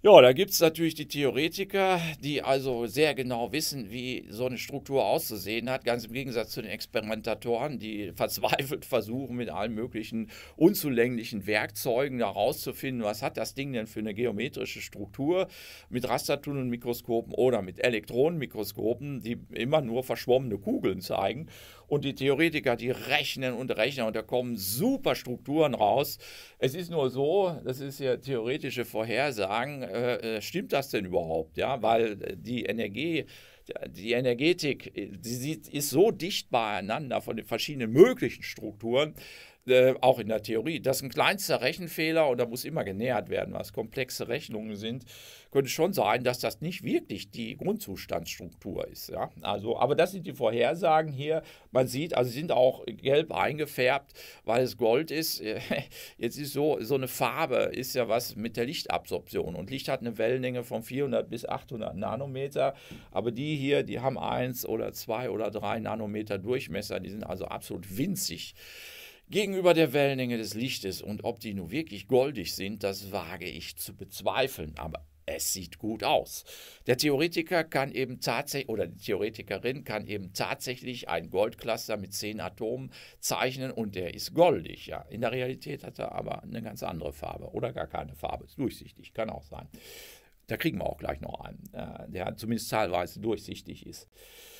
Ja, da gibt es natürlich die Theoretiker, die also sehr genau wissen, wie so eine Struktur auszusehen hat, ganz im Gegensatz zu den Experimentatoren, die <laughs> verzweifelt versuchen, mit allen möglichen unzulänglichen Werkzeugen herauszufinden, was hat das Ding denn für eine geometrische Struktur mit Rastertunnelmikroskopen oder mit Elektronenmikroskopen, die immer nur verschwommene Kugeln zeigen und die Theoretiker, die rechnen und rechnen und da kommen super Strukturen raus. Es ist nur so, das ist ja theoretische Vorhersagen, äh, äh stimmt das denn überhaupt? Ja, weil äh, die Energie die Energetik die äh, ist so dicht beieinander von den verschiedenen möglichen Strukturen, äh, auch in der Theorie. Das ist ein kleinster Rechenfehler und da muss immer genähert werden, was komplexe Rechnungen sind könnte schon sein, dass das nicht wirklich die Grundzustandsstruktur ist. Ja? Also, aber das sind die Vorhersagen hier. Man sieht, also sie sind auch gelb eingefärbt, weil es Gold ist. <laughs> Jetzt ist so, so eine Farbe ist ja was mit der Lichtabsorption. Und Licht hat eine Wellenlänge von 400 bis 800 Nanometer. Aber die hier, die haben 1 oder 2 oder 3 Nanometer Durchmesser. Die sind also absolut winzig gegenüber der Wellenlänge des Lichtes und ob die nun wirklich goldig sind, das wage ich zu bezweifeln. Aber es sieht gut aus. Der Theoretiker kann eben tatsächlich, oder die Theoretikerin kann eben tatsächlich ein Goldcluster mit zehn Atomen zeichnen und der ist goldig. Ja. In der Realität hat er aber eine ganz andere Farbe oder gar keine Farbe. Ist durchsichtig, kann auch sein. Da kriegen wir auch gleich noch einen, äh, der zumindest teilweise durchsichtig ist.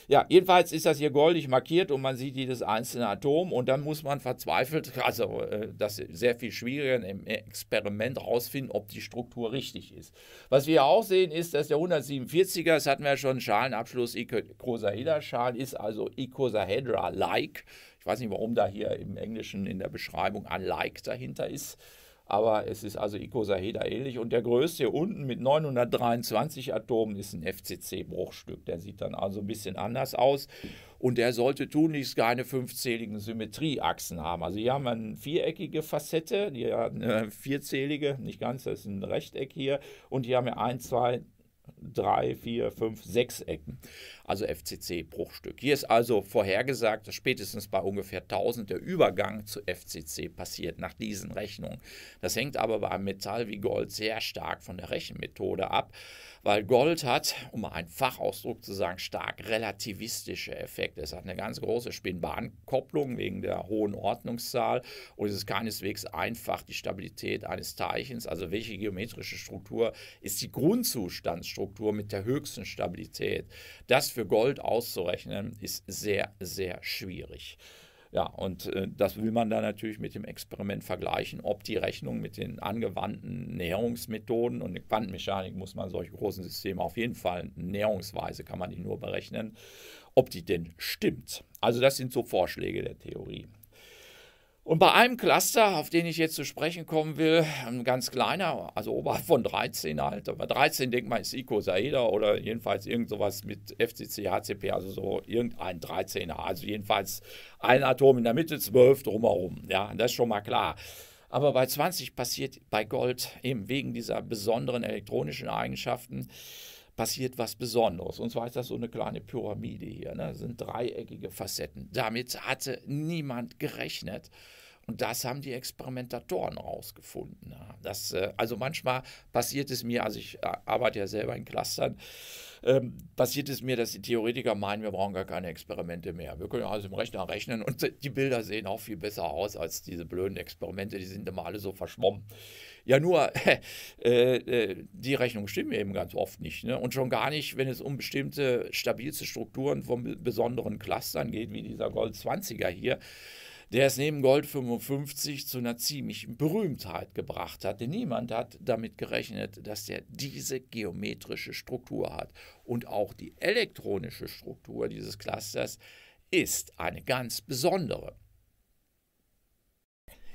Ja, jedenfalls ist das hier goldig markiert und man sieht jedes einzelne Atom und dann muss man verzweifelt, also äh, das sehr viel schwieriger im Experiment herausfinden, ob die Struktur richtig ist. Was wir auch sehen ist, dass der 147er, das hatten wir ja schon, Schalenabschluss Icosahedra-Schalen ist also Icosahedra-like. Ich weiß nicht, warum da hier im Englischen in der Beschreibung ein Like dahinter ist aber es ist also Icosaheda ähnlich. Und der größte hier unten mit 923 Atomen ist ein FCC-Bruchstück. Der sieht dann also ein bisschen anders aus. Und der sollte tunlichst keine fünfzähligen Symmetrieachsen haben. Also hier haben wir eine viereckige Facette, hier eine vierzählige, nicht ganz, das ist ein Rechteck hier. Und hier haben wir 1, 2, drei, vier, fünf, sechs Ecken. Also FCC-Bruchstück. Hier ist also vorhergesagt, dass spätestens bei ungefähr 1000 der Übergang zu FCC passiert, nach diesen Rechnungen. Das hängt aber bei einem Metall wie Gold sehr stark von der Rechenmethode ab weil Gold hat, um mal einen Fachausdruck zu sagen, stark relativistische Effekte. Es hat eine ganz große Spinnbahnkopplung wegen der hohen Ordnungszahl und es ist keineswegs einfach die Stabilität eines Teilchens, also welche geometrische Struktur ist die Grundzustandsstruktur mit der höchsten Stabilität. Das für Gold auszurechnen ist sehr, sehr schwierig. Ja, und äh, das will man dann natürlich mit dem Experiment vergleichen, ob die Rechnung mit den angewandten Näherungsmethoden und in Quantenmechanik muss man solche großen Systeme auf jeden Fall näherungsweise kann man die nur berechnen, ob die denn stimmt. Also das sind so Vorschläge der Theorie. Und bei einem Cluster, auf den ich jetzt zu sprechen kommen will, ein ganz kleiner, also oberhalb von 13 halt, aber 13 denkt man ist Ico Saida oder jedenfalls irgend sowas mit FCC, HCP, also so irgendein 13er, also jedenfalls ein Atom in der Mitte, zwölf drumherum, ja, das ist schon mal klar. Aber bei 20 passiert bei Gold eben wegen dieser besonderen elektronischen Eigenschaften passiert was Besonderes. Und zwar ist das so eine kleine Pyramide hier. Ne? Das sind dreieckige Facetten. Damit hatte niemand gerechnet. Und das haben die Experimentatoren rausgefunden. Das, äh, also manchmal passiert es mir, also ich äh, arbeite ja selber in Clustern, ähm, passiert es mir, dass die Theoretiker meinen, wir brauchen gar keine Experimente mehr. Wir können alles im Rechner rechnen und <laughs> die Bilder sehen auch viel besser aus als diese blöden Experimente, die sind immer alle so verschwommen. Ja, nur <laughs> äh, äh, die Rechnungen stimmen eben ganz oft nicht. Ne? Und schon gar nicht, wenn es um bestimmte stabilste Strukturen von besonderen Clustern geht, wie dieser Gold 20er hier der es neben Gold 55 zu einer ziemlichen Berühmtheit gebracht hat. Denn niemand hat damit gerechnet, dass der diese geometrische Struktur hat. Und auch die elektronische Struktur dieses Clusters ist eine ganz besondere.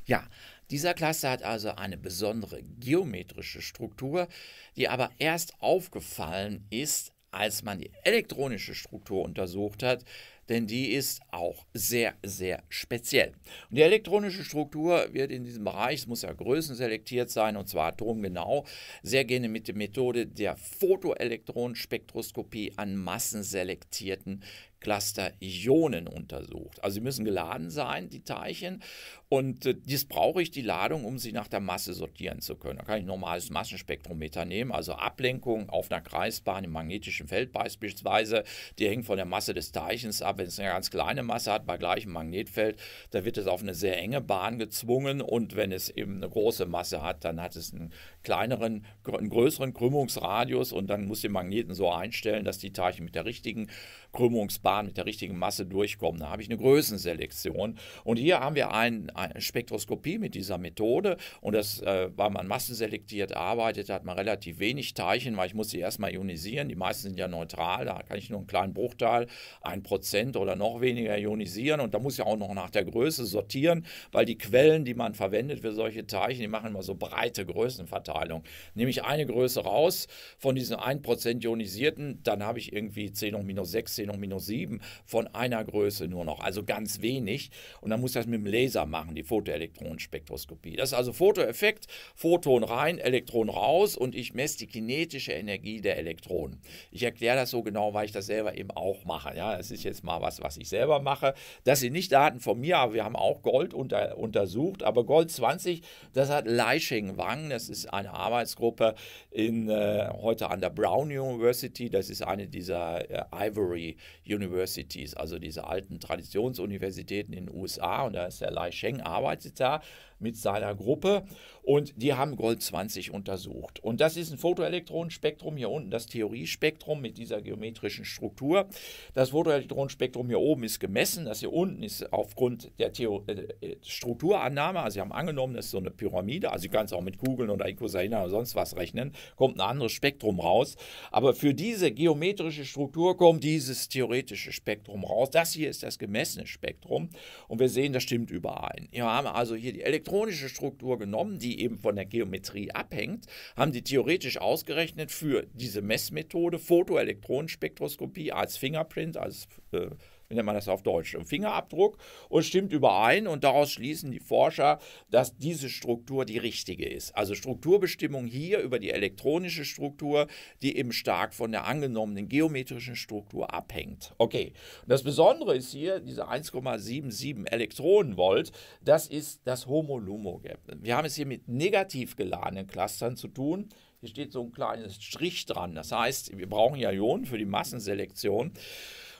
Ja, dieser Cluster hat also eine besondere geometrische Struktur, die aber erst aufgefallen ist, als man die elektronische Struktur untersucht hat, denn die ist auch sehr, sehr speziell. Und die elektronische Struktur wird in diesem Bereich, es muss ja größenselektiert sein, und zwar atomgenau, sehr gerne mit der Methode der Photoelektronenspektroskopie an massenselektierten Cluster Ionen untersucht. Also sie müssen geladen sein, die Teilchen. Und äh, dies brauche ich, die Ladung, um sie nach der Masse sortieren zu können. Da kann ich ein normales Massenspektrometer nehmen, also Ablenkung auf einer Kreisbahn im magnetischen Feld beispielsweise. Die hängt von der Masse des Teilchens ab. Wenn es eine ganz kleine Masse hat, bei gleichem Magnetfeld, da wird es auf eine sehr enge Bahn gezwungen. Und wenn es eben eine große Masse hat, dann hat es einen kleineren, einen größeren Krümmungsradius. Und dann muss den Magneten so einstellen, dass die Teilchen mit der richtigen Krümmungsbahn mit der richtigen Masse durchkommen. Da habe ich eine Größenselektion. Und hier haben wir ein, eine Spektroskopie mit dieser Methode. Und das, äh, weil man massenselektiert arbeitet, hat man relativ wenig Teilchen, weil ich muss sie erstmal ionisieren. Die meisten sind ja neutral, da kann ich nur einen kleinen Bruchteil, ein Prozent oder noch weniger ionisieren. Und da muss ich auch noch nach der Größe sortieren, weil die Quellen, die man verwendet für solche Teilchen, die machen immer so breite Größenverteilung. Nehme ich eine Größe raus von diesen 1% ionisierten, dann habe ich irgendwie 10 hoch minus 6 16 hoch minus 7 von einer Größe nur noch, also ganz wenig. Und dann muss das mit dem Laser machen, die Photoelektronenspektroskopie. Das ist also Fotoeffekt, Photon rein, Elektron raus und ich messe die kinetische Energie der Elektronen. Ich erkläre das so genau, weil ich das selber eben auch mache. Ja, das ist jetzt mal was, was ich selber mache. Das sind nicht Daten von mir, aber wir haben auch Gold unter, untersucht. Aber Gold 20, das hat Leisheng Wang, das ist eine Arbeitsgruppe in, äh, heute an der Brown University, das ist eine dieser äh, Ivory Universities, also diese alten Traditionsuniversitäten in den USA. Und da ist der Lai Sheng, arbeitet da mit seiner Gruppe und die haben Gold 20 untersucht. Und das ist ein Photoelektronenspektrum hier unten, das Theoriespektrum mit dieser geometrischen Struktur. Das Photoelektronenspektrum hier oben ist gemessen, das hier unten ist aufgrund der Theor äh, äh, Strukturannahme, also sie haben angenommen, das ist so eine Pyramide, also sie können es auch mit Kugeln oder Ikosainer oder sonst was rechnen, kommt ein anderes Spektrum raus. Aber für diese geometrische Struktur kommt dieses theoretische Spektrum raus. Das hier ist das gemessene Spektrum und wir sehen, das stimmt überein. Wir haben also hier die Elektronen elektronische Struktur genommen, die eben von der Geometrie abhängt, haben die theoretisch ausgerechnet für diese Messmethode Photoelektronenspektroskopie als Fingerprint, als äh, wie nennt man das auf Deutsch, Fingerabdruck und stimmt überein und daraus schließen die Forscher, dass diese Struktur die richtige ist. Also Strukturbestimmung hier über die elektronische Struktur, die eben stark von der angenommenen geometrischen Struktur abhängt. Okay, und das Besondere ist hier, diese 1,77 Elektronenvolt, das ist das Homolumo-Gap. Wir haben es hier mit negativ geladenen Clustern zu tun. Hier steht so ein kleines Strich dran. Das heißt, wir brauchen ja Ionen für die Massenselektion.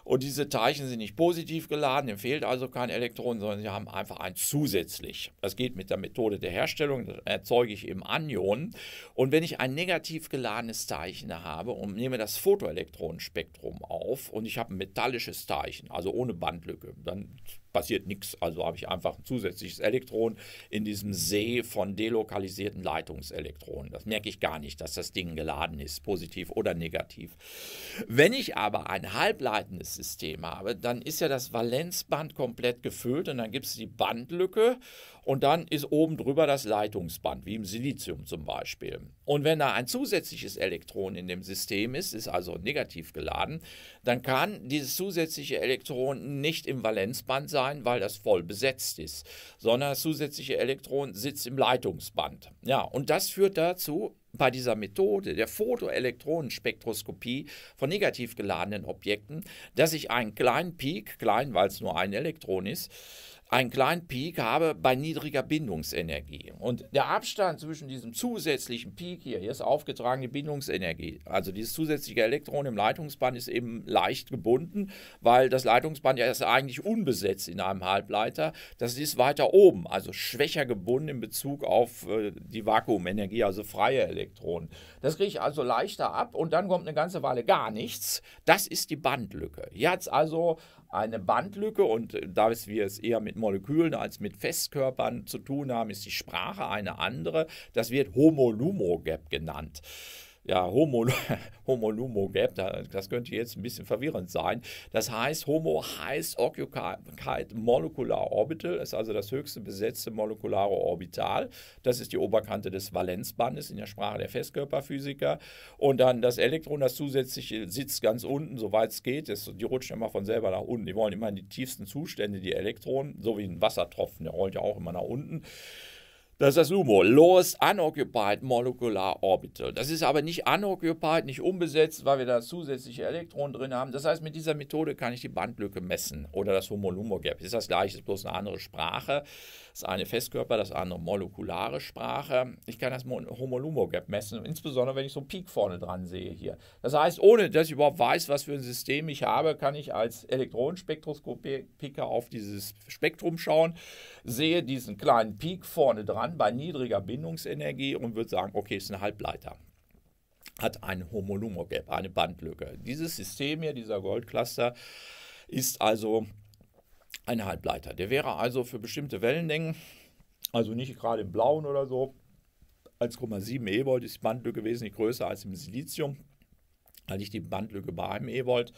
Und diese Teilchen sind nicht positiv geladen, dem fehlt also kein Elektron, sondern sie haben einfach ein zusätzlich. Das geht mit der Methode der Herstellung, das erzeuge ich im Anion. Und wenn ich ein negativ geladenes Teilchen habe und nehme das Photoelektronenspektrum auf und ich habe ein metallisches Teilchen, also ohne Bandlücke, dann passiert nichts. Also habe ich einfach ein zusätzliches Elektron in diesem See von delokalisierten Leitungselektronen. Das merke ich gar nicht, dass das Ding geladen ist, positiv oder negativ. Wenn ich aber ein halbleitendes System habe, dann ist ja das Valenzband komplett gefüllt und dann gibt es die Bandlücke und dann ist oben drüber das Leitungsband, wie im Silizium zum Beispiel. Und wenn da ein zusätzliches Elektron in dem System ist, ist also negativ geladen, dann kann dieses zusätzliche Elektron nicht im Valenzband sein, weil das voll besetzt ist, sondern das zusätzliche Elektron sitzt im Leitungsband. Ja, und das führt dazu, bei dieser Methode der Photoelektronenspektroskopie von negativ geladenen Objekten, dass ich einen kleinen Peak, klein, weil es nur ein Elektron ist, einen kleinen Peak habe bei niedriger Bindungsenergie. Und der Abstand zwischen diesem zusätzlichen Peak hier, hier ist aufgetragene Bindungsenergie, also dieses zusätzliche Elektron im Leitungsband ist eben leicht gebunden, weil das Leitungsband ja ist eigentlich unbesetzt in einem Halbleiter. Das ist weiter oben, also schwächer gebunden in Bezug auf äh, die Vakuumenergie, also freie Elektronen. Das kriege ich also leichter ab und dann kommt eine ganze Weile gar nichts. Das ist die Bandlücke. Jetzt also eine Bandlücke und äh, da wir es eher mit Molekülen als mit Festkörpern zu tun haben, ist die Sprache eine andere. Das wird Homo-Lumo-Gap genannt ja, Homo, <laughs> Homo Lumo gäbe. Das könnte jetzt ein bisschen verwirrend sein. Das heißt, Homo heißt Occupied Molecular Orbital, ist also das höchste besetzte molekulare Orbital. Das ist die Oberkante des Valenzbandes in der Sprache der Festkörperphysiker. Und dann das Elektron, das zusätzlich sitzt ganz unten, soweit es geht. Das, die rutschen immer von selber nach unten. Die wollen immer in die tiefsten Zustände, die Elektronen, so wie ein Wassertropfen, der rollt ja auch immer nach unten. Das ist das LUMO, Lowest Unoccupied Molecular Orbital. Das ist aber nicht unoccupied, nicht unbesetzt, weil wir da zusätzliche Elektronen drin haben. Das heißt, mit dieser Methode kann ich die Bandlücke messen oder das Homo-Lumo-Gap. Ist das gleiche, ist bloß eine andere Sprache. Das eine Festkörper, das andere molekulare Sprache. Ich kann das Homolumo-Gap messen, insbesondere wenn ich so einen Peak vorne dran sehe hier. Das heißt, ohne dass ich überhaupt weiß, was für ein System ich habe, kann ich als Elektronenspektroskopiker auf dieses Spektrum schauen, sehe diesen kleinen Peak vorne dran bei niedriger Bindungsenergie und würde sagen, okay, ist ein Halbleiter hat ein Homolumo-Gap, eine Bandlücke. Dieses System hier, dieser Goldcluster, ist also ein Halbleiter. Der wäre also für bestimmte Wellenlängen, also nicht gerade im blauen oder so, 1,7 E-Volt ist die Bandlücke wesentlich größer als im Silizium. Also nicht die Bandlücke bei einem E-Volt,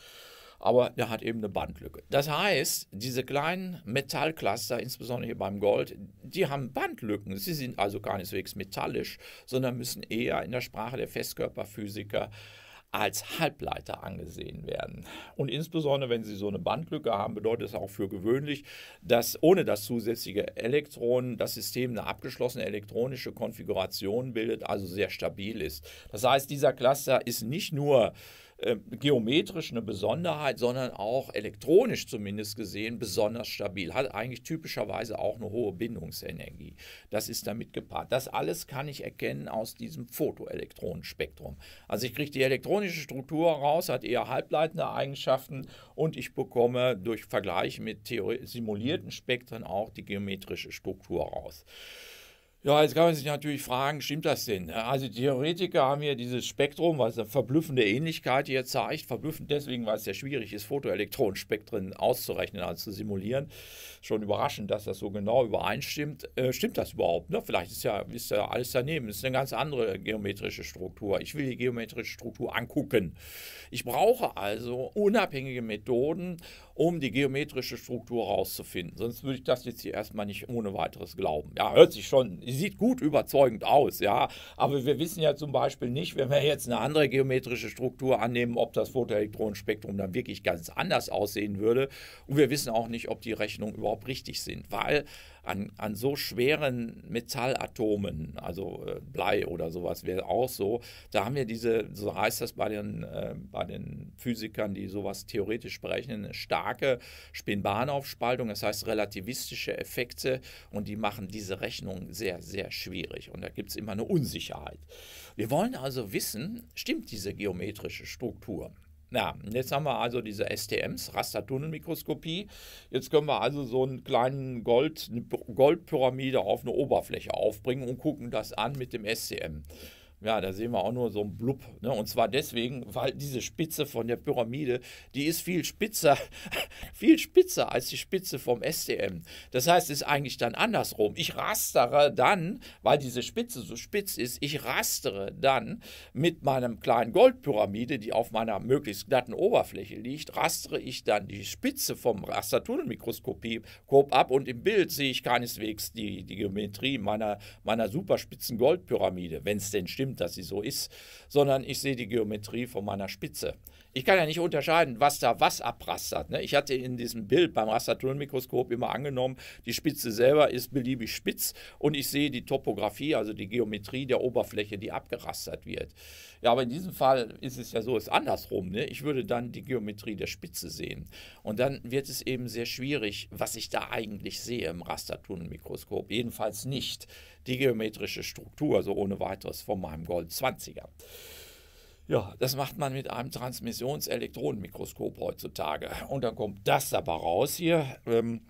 aber der hat eben eine Bandlücke. Das heißt, diese kleinen Metallcluster, insbesondere hier beim Gold, die haben Bandlücken. Sie sind also keineswegs metallisch, sondern müssen eher in der Sprache der Festkörperphysiker äh, als Halbleiter angesehen werden. Und insbesondere, wenn Sie so eine Bandlücke haben, bedeutet es auch für gewöhnlich, dass ohne das zusätzliche Elektronen das System eine abgeschlossene elektronische Konfiguration bildet, also sehr stabil ist. Das heißt, dieser Cluster ist nicht nur äh, geometrisch eine Besonderheit, sondern auch elektronisch zumindest gesehen besonders stabil. Hat eigentlich typischerweise auch eine hohe Bindungsenergie. Das ist damit gepaart. Das alles kann ich erkennen aus diesem Photoelektronenspektrum. Also ich kriege die elektronische Struktur raus, hat eher halbleitende Eigenschaften und ich bekomme durch Vergleich mit Theorie simulierten Spektren auch die geometrische Struktur raus. Ja, jetzt kann man sich natürlich fragen, stimmt das denn? Also Theoretiker haben hier dieses Spektrum, was eine verblüffende Ähnlichkeit hier zeigt. Verblüffend deswegen, weil es sehr schwierig ist, Photoelektronenspektren auszurechnen, also zu simulieren. Schon überraschend, dass das so genau übereinstimmt. Äh, stimmt das überhaupt? Ne? Vielleicht ist ja, ist ja alles daneben. Es ist eine ganz andere geometrische Struktur. Ich will die geometrische Struktur angucken. Ich brauche also unabhängige Methoden, um die geometrische Struktur rauszufinden. Sonst würde ich das jetzt hier erstmal nicht ohne weiteres glauben. Ja, hört sich schon, sieht gut überzeugend aus, ja. Aber wir wissen ja zum Beispiel nicht, wenn wir jetzt eine andere geometrische Struktur annehmen, ob das Photoelektronenspektrum dann wirklich ganz anders aussehen würde. Und wir wissen auch nicht, ob die Rechnungen überhaupt richtig sind, weil an, an so schweren Metallatomen, also äh, Blei oder sowas wäre auch so, da haben wir diese, so heißt das bei den, äh, bei den Physikern, die sowas theoretisch berechnen, eine starke Spin-Bahn-Aufspaltung, das heißt relativistische Effekte und die machen diese Rechnung sehr, sehr schwierig und da gibt es immer eine Unsicherheit. Wir wollen also wissen, stimmt diese geometrische Struktur? Na, jetzt haben wir also diese STMs, Rastertunnelmikroskopie. Jetzt können wir also so einen kleinen Gold, eine Goldpyramide auf eine Oberfläche aufbringen und gucken das an mit dem STM. Ja, da sehen wir auch nur so ein Blub. Ne? Und zwar deswegen, weil diese Spitze von der Pyramide, die ist viel spitzer, <laughs> viel spitzer als die Spitze vom STM. Das heißt, es ist eigentlich dann andersrum. Ich rastere dann, weil diese Spitze so spitz ist, ich rastere dann mit meinem kleinen Goldpyramide, die auf meiner möglichst glatten Oberfläche liegt, rastere ich dann die Spitze vom Rastertunnelmikroskop ab und im Bild sehe ich keineswegs die, die Geometrie meiner, meiner superspitzen Goldpyramide, wenn es denn stimmt schlimm, dass sie so ist, sondern ich sehe die Geometrie von meiner Spitze ich kann ja nicht unterscheiden, was da was abrastert. Ne? Ich hatte in diesem Bild beim rastatur immer angenommen, die Spitze selber ist beliebig spitz und ich sehe die Topografie, also die Geometrie der Oberfläche, die abgerastert wird. Ja, aber in diesem Fall ist es ja so, es ist andersrum. Ne? Ich würde dann die Geometrie der Spitze sehen. Und dann wird es eben sehr schwierig, was ich da eigentlich sehe im rastatur Jedenfalls nicht die geometrische Struktur, so also ohne weiteres von meinem Gold 20er. Ja, das macht man mit einem Transmissionselektronenmikroskop heutzutage. Und dann kommt das aber raus hier. Ähm,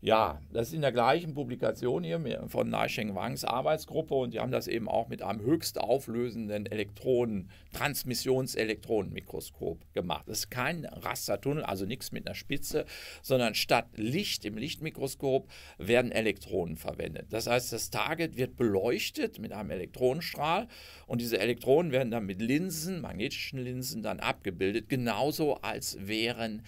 ja, das ist in der gleichen Publikation hier von Naisheng Wangs Arbeitsgruppe und die haben das eben auch mit einem höchst auflösenden Elektronen, Transmissionselektronenmikroskop gemacht. Das ist kein Rastertunnel, also nichts mit einer Spitze, sondern statt Licht im Lichtmikroskop werden Elektronen verwendet. Das heißt, das Target wird beleuchtet mit einem Elektronenstrahl und diese Elektronen werden dann mit Linsen, magnetischen Linsen dann abgebildet, genauso als wären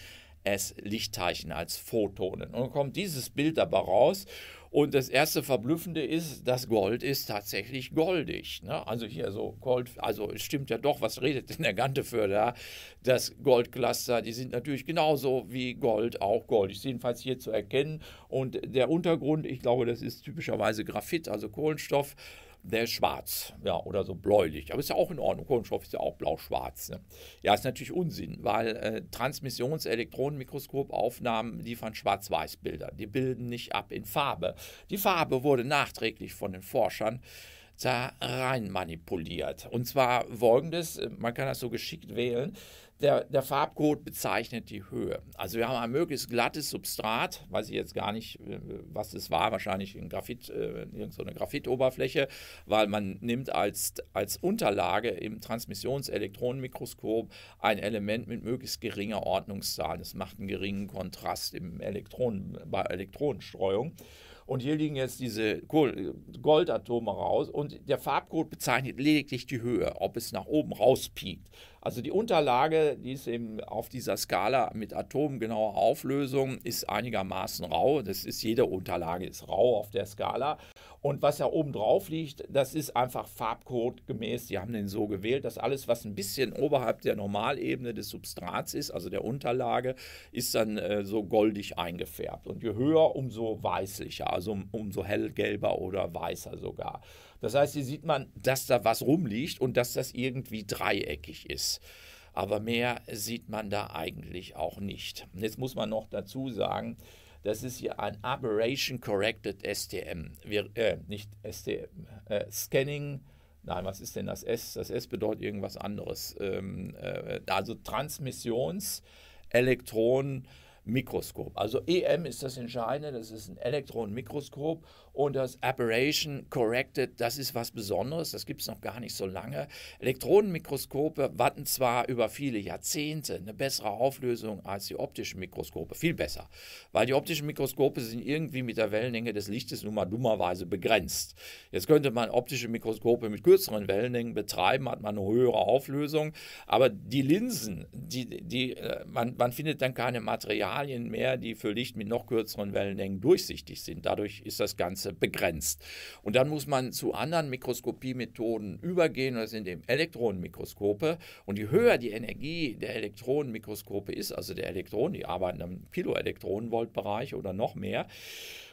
es Lichtteilchen als Photonen. Und kommt dieses Bild dabei raus. Und das erste Verblüffende ist, das Gold ist tatsächlich goldig. Ne? Also hier so Gold, also es stimmt ja doch, was redet denn der Gante für da? Das Goldcluster, die sind natürlich genauso wie Gold auch goldig. Jedenfalls hier zu erkennen. Und der Untergrund, ich glaube, das ist typischerweise Graphit, also Kohlenstoff der ist schwarz, ja, oder so bläulich. Aber ist ja auch in Ordnung. Kohlenstoff ist ja auch blau-schwarz. Ne? Ja, ist natürlich Unsinn, weil äh, Transmissionselektronenmikroskopaufnahmen liefern Schwarz-Weiß-Bilder. Die bilden nicht ab in Farbe. Die Farbe wurde nachträglich von den Forschern da rein manipuliert. Und zwar folgendes: Man kann das so geschickt wählen, der, der Farbcode bezeichnet die Höhe. Also wir haben ein möglichst glattes Substrat, weiß ich jetzt gar nicht, äh, was das war, wahrscheinlich in Graphit, äh, irgendeine Graphitoberfläche, weil man nimmt als, als Unterlage im Transmissionselektronenmikroskop ein Element mit möglichst geringer Ordnungszahl. Das macht einen geringen Kontrast im Elektronen, bei Elektronenstreuung. Und hier liegen jetzt diese Goldatome raus und der Farbcode bezeichnet lediglich die Höhe, ob es nach oben rauspiekt. Also die Unterlage, die ist eben auf dieser Skala mit atomgenauer Auflösung, ist einigermaßen rau. Das ist jede Unterlage ist rau auf der Skala. Und was da oben drauf liegt, das ist einfach Farbcode gemäß. Die haben den so gewählt, dass alles, was ein bisschen oberhalb der Normalebene des Substrats ist, also der Unterlage, ist dann äh, so goldig eingefärbt. Und je höher, umso weißlicher, also um, umso hellgelber oder weißer sogar. Das heißt, hier sieht man, dass da was rumliegt und dass das irgendwie dreieckig ist. Aber mehr sieht man da eigentlich auch nicht. Jetzt muss man noch dazu sagen, das ist hier ein Aberration Corrected STM. Wir, äh, nicht STM, äh, Scanning. Nein, was ist denn das S? Das S bedeutet irgendwas anderes. Ähm, äh, also Transmissionselektronenmikroskop. Also EM ist das Entscheidende, das ist ein Elektronenmikroskop und das Aberration Corrected, das ist was Besonderes, das gibt es noch gar nicht so lange. Elektronenmikroskope hatten zwar über viele Jahrzehnte eine bessere Auflösung als die optischen Mikroskope, viel besser, weil die optischen Mikroskope sind irgendwie mit der Wellenlänge des Lichtes nun mal dummerweise begrenzt. Jetzt könnte man optische Mikroskope mit kürzeren Wellenlängen betreiben, hat man eine höhere Auflösung, aber die Linsen, die, die, äh, man, man findet dann keine Materialien mehr, die für Licht mit noch kürzeren Wellenlängen durchsichtig sind. Dadurch ist das Ganze Ganze begrenzt. Und dann muss man zu anderen Mikroskopiemethoden übergehen, das sind eben Elektronenmikroskope. Und je höher die Energie der Elektronenmikroskope ist, also der Elektronen, die arbeiten im Piloelektronenvoltbereich oder noch mehr,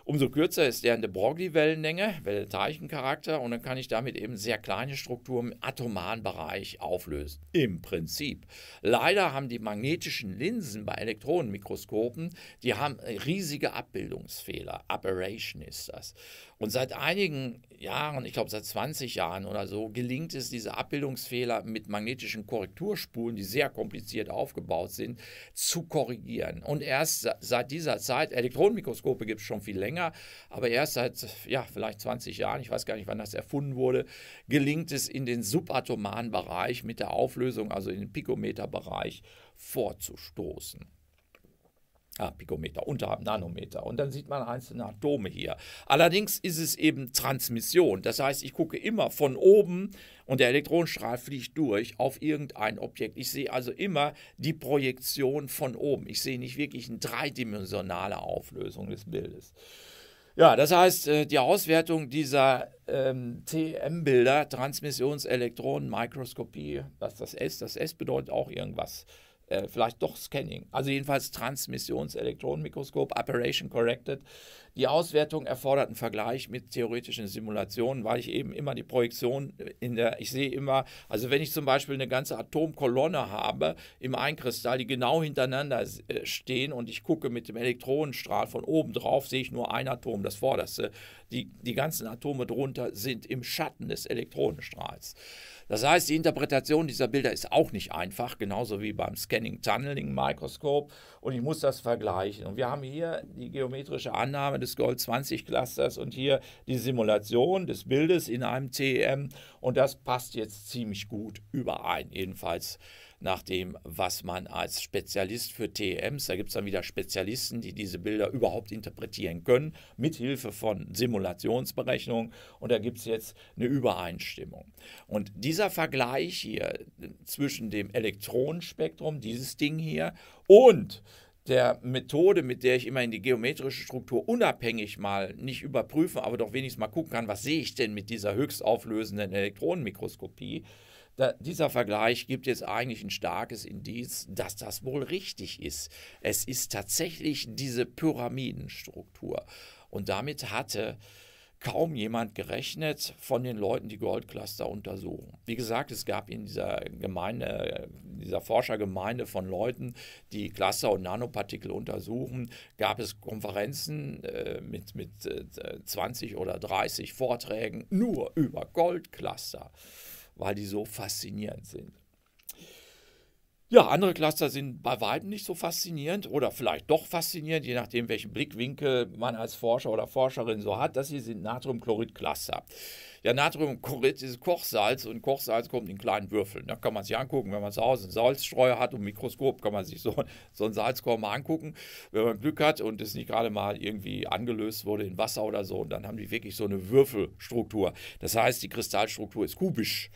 Umso kürzer ist der in der Broglie-Wellenlänge, Wellenteilchencharakter, und dann kann ich damit eben sehr kleine Strukturen im atomaren Bereich auflösen. Im Prinzip. Leider haben die magnetischen Linsen bei Elektronenmikroskopen, die haben riesige Abbildungsfehler. Aberration ist das. Und seit einigen Jahren, ich glaube seit 20 Jahren oder so, gelingt es, diese Abbildungsfehler mit magnetischen Korrekturspulen, die sehr kompliziert aufgebaut sind, zu korrigieren. Und erst seit dieser Zeit, Elektronenmikroskope gibt es schon viel länger, aber erst seit, ja, vielleicht 20 Jahren, ich weiß gar nicht, wann das erfunden wurde, gelingt es in den subatomaren Bereich mit der Auflösung, also in den Pikometerbereich, vorzustoßen ah, Pikometer, unterhalb Nanometer. Und dann sieht man einzelne Atome hier. Allerdings ist es eben Transmission. Das heißt, ich gucke immer von oben und der Elektronenstrahl fliegt durch auf irgendein Objekt. Ich sehe also immer die Projektion von oben. Ich sehe nicht wirklich eine dreidimensionale Auflösung des Bildes. Ja, das heißt, äh, die Auswertung dieser ähm, TM-Bilder, Transmissionselektronenmikroskopie, was das S, das S bedeutet auch irgendwas äh, vielleicht doch Scanning. Also jedenfalls Transmissionselektronenmikroskop, Operation Corrected, die Auswertung erfordert einen Vergleich mit theoretischen Simulationen, weil ich eben immer die Projektion in der, ich sehe immer, also wenn ich zum Beispiel eine ganze Atomkolonne habe im Einkristall, die genau hintereinander äh, stehen und ich gucke mit dem Elektronenstrahl von oben drauf, sehe ich nur ein Atom, das vorderste. Die, die ganzen Atome drunter sind im Schatten des Elektronenstrahls. Das heißt, die Interpretation dieser Bilder ist auch nicht einfach, genauso wie beim Scanning-Tunneling-Mikroskop und ich muss das vergleichen. Und wir haben hier die geometrische Annahme des Gold 20 Clusters und hier die Simulation des Bildes in einem CEM und das passt jetzt ziemlich gut überein, jedenfalls nach dem, was man als Spezialist für TEMs, da gibt es dann wieder Spezialisten, die diese Bilder überhaupt interpretieren können, mithilfe von Simulationsberechnungen. Und da gibt es jetzt eine Übereinstimmung. Und dieser Vergleich hier zwischen dem Elektronenspektrum, dieses Ding hier, und der Methode, mit der ich immerhin die geometrische Struktur unabhängig mal nicht überprüfen, aber doch wenigstens mal gucken kann, was sehe ich denn mit dieser höchst auflösenden Elektronenmikroskopie, da, dieser Vergleich gibt jetzt eigentlich ein starkes Indiz, dass das wohl richtig ist. Es ist tatsächlich diese Pyramidenstruktur. Und damit hatte kaum jemand gerechnet von den Leuten, die Goldcluster untersuchen. Wie gesagt, es gab in dieser Gemeinde, dieser Forschergemeinde von Leuten, die Cluster und Nanopartikel untersuchen, gab es Konferenzen äh, mit, mit äh, 20 oder 30 Vorträgen nur über Goldcluster, weil die so faszinierend sind. Ja, andere Cluster sind bei weitem nicht so faszinierend oder vielleicht doch faszinierend, je nachdem, welchen Blickwinkel man als Forscher oder Forscherin so hat. Das hier sind Natriumchlorid-Cluster. Ja, Natriumchlorid ist Kochsalz und Kochsalz kommt in kleinen Würfeln. Da kann man sich angucken, wenn man zu Hause einen Salzstreuer hat und ein Mikroskop, kann man sich so, so einen Salzkorn mal angucken, wenn man Glück hat und es nicht gerade mal irgendwie angelöst wurde in Wasser oder so. Und dann haben die wirklich so eine Würfelstruktur. Das heißt, die Kristallstruktur ist kubisch.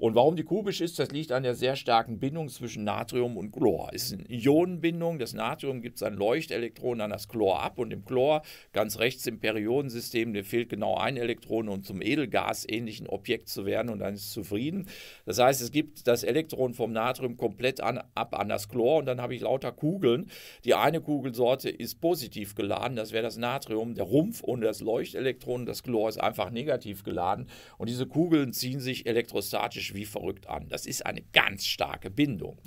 Und warum die kubisch ist, das liegt an der sehr starken Bindung zwischen Natrium und Chlor. Es ist eine Ionenbindung. Das Natrium gibt sein Leuchtelektron an das Chlor ab und im Chlor, ganz rechts im Periodensystem, dem fehlt genau ein Elektron, um zum Edelgas-ähnlichen Objekt zu werden und dann ist es zufrieden. Das heißt, es gibt das Elektron vom Natrium komplett an, ab an das Chlor und dann habe ich lauter Kugeln. Die eine Kugelsorte ist positiv geladen, das wäre das Natrium, der Rumpf und das Leuchtelektron, das Chlor ist einfach negativ geladen und diese Kugeln ziehen sich elektrostatisch sich wie verrückt an. Das ist eine ganz starke Bindung.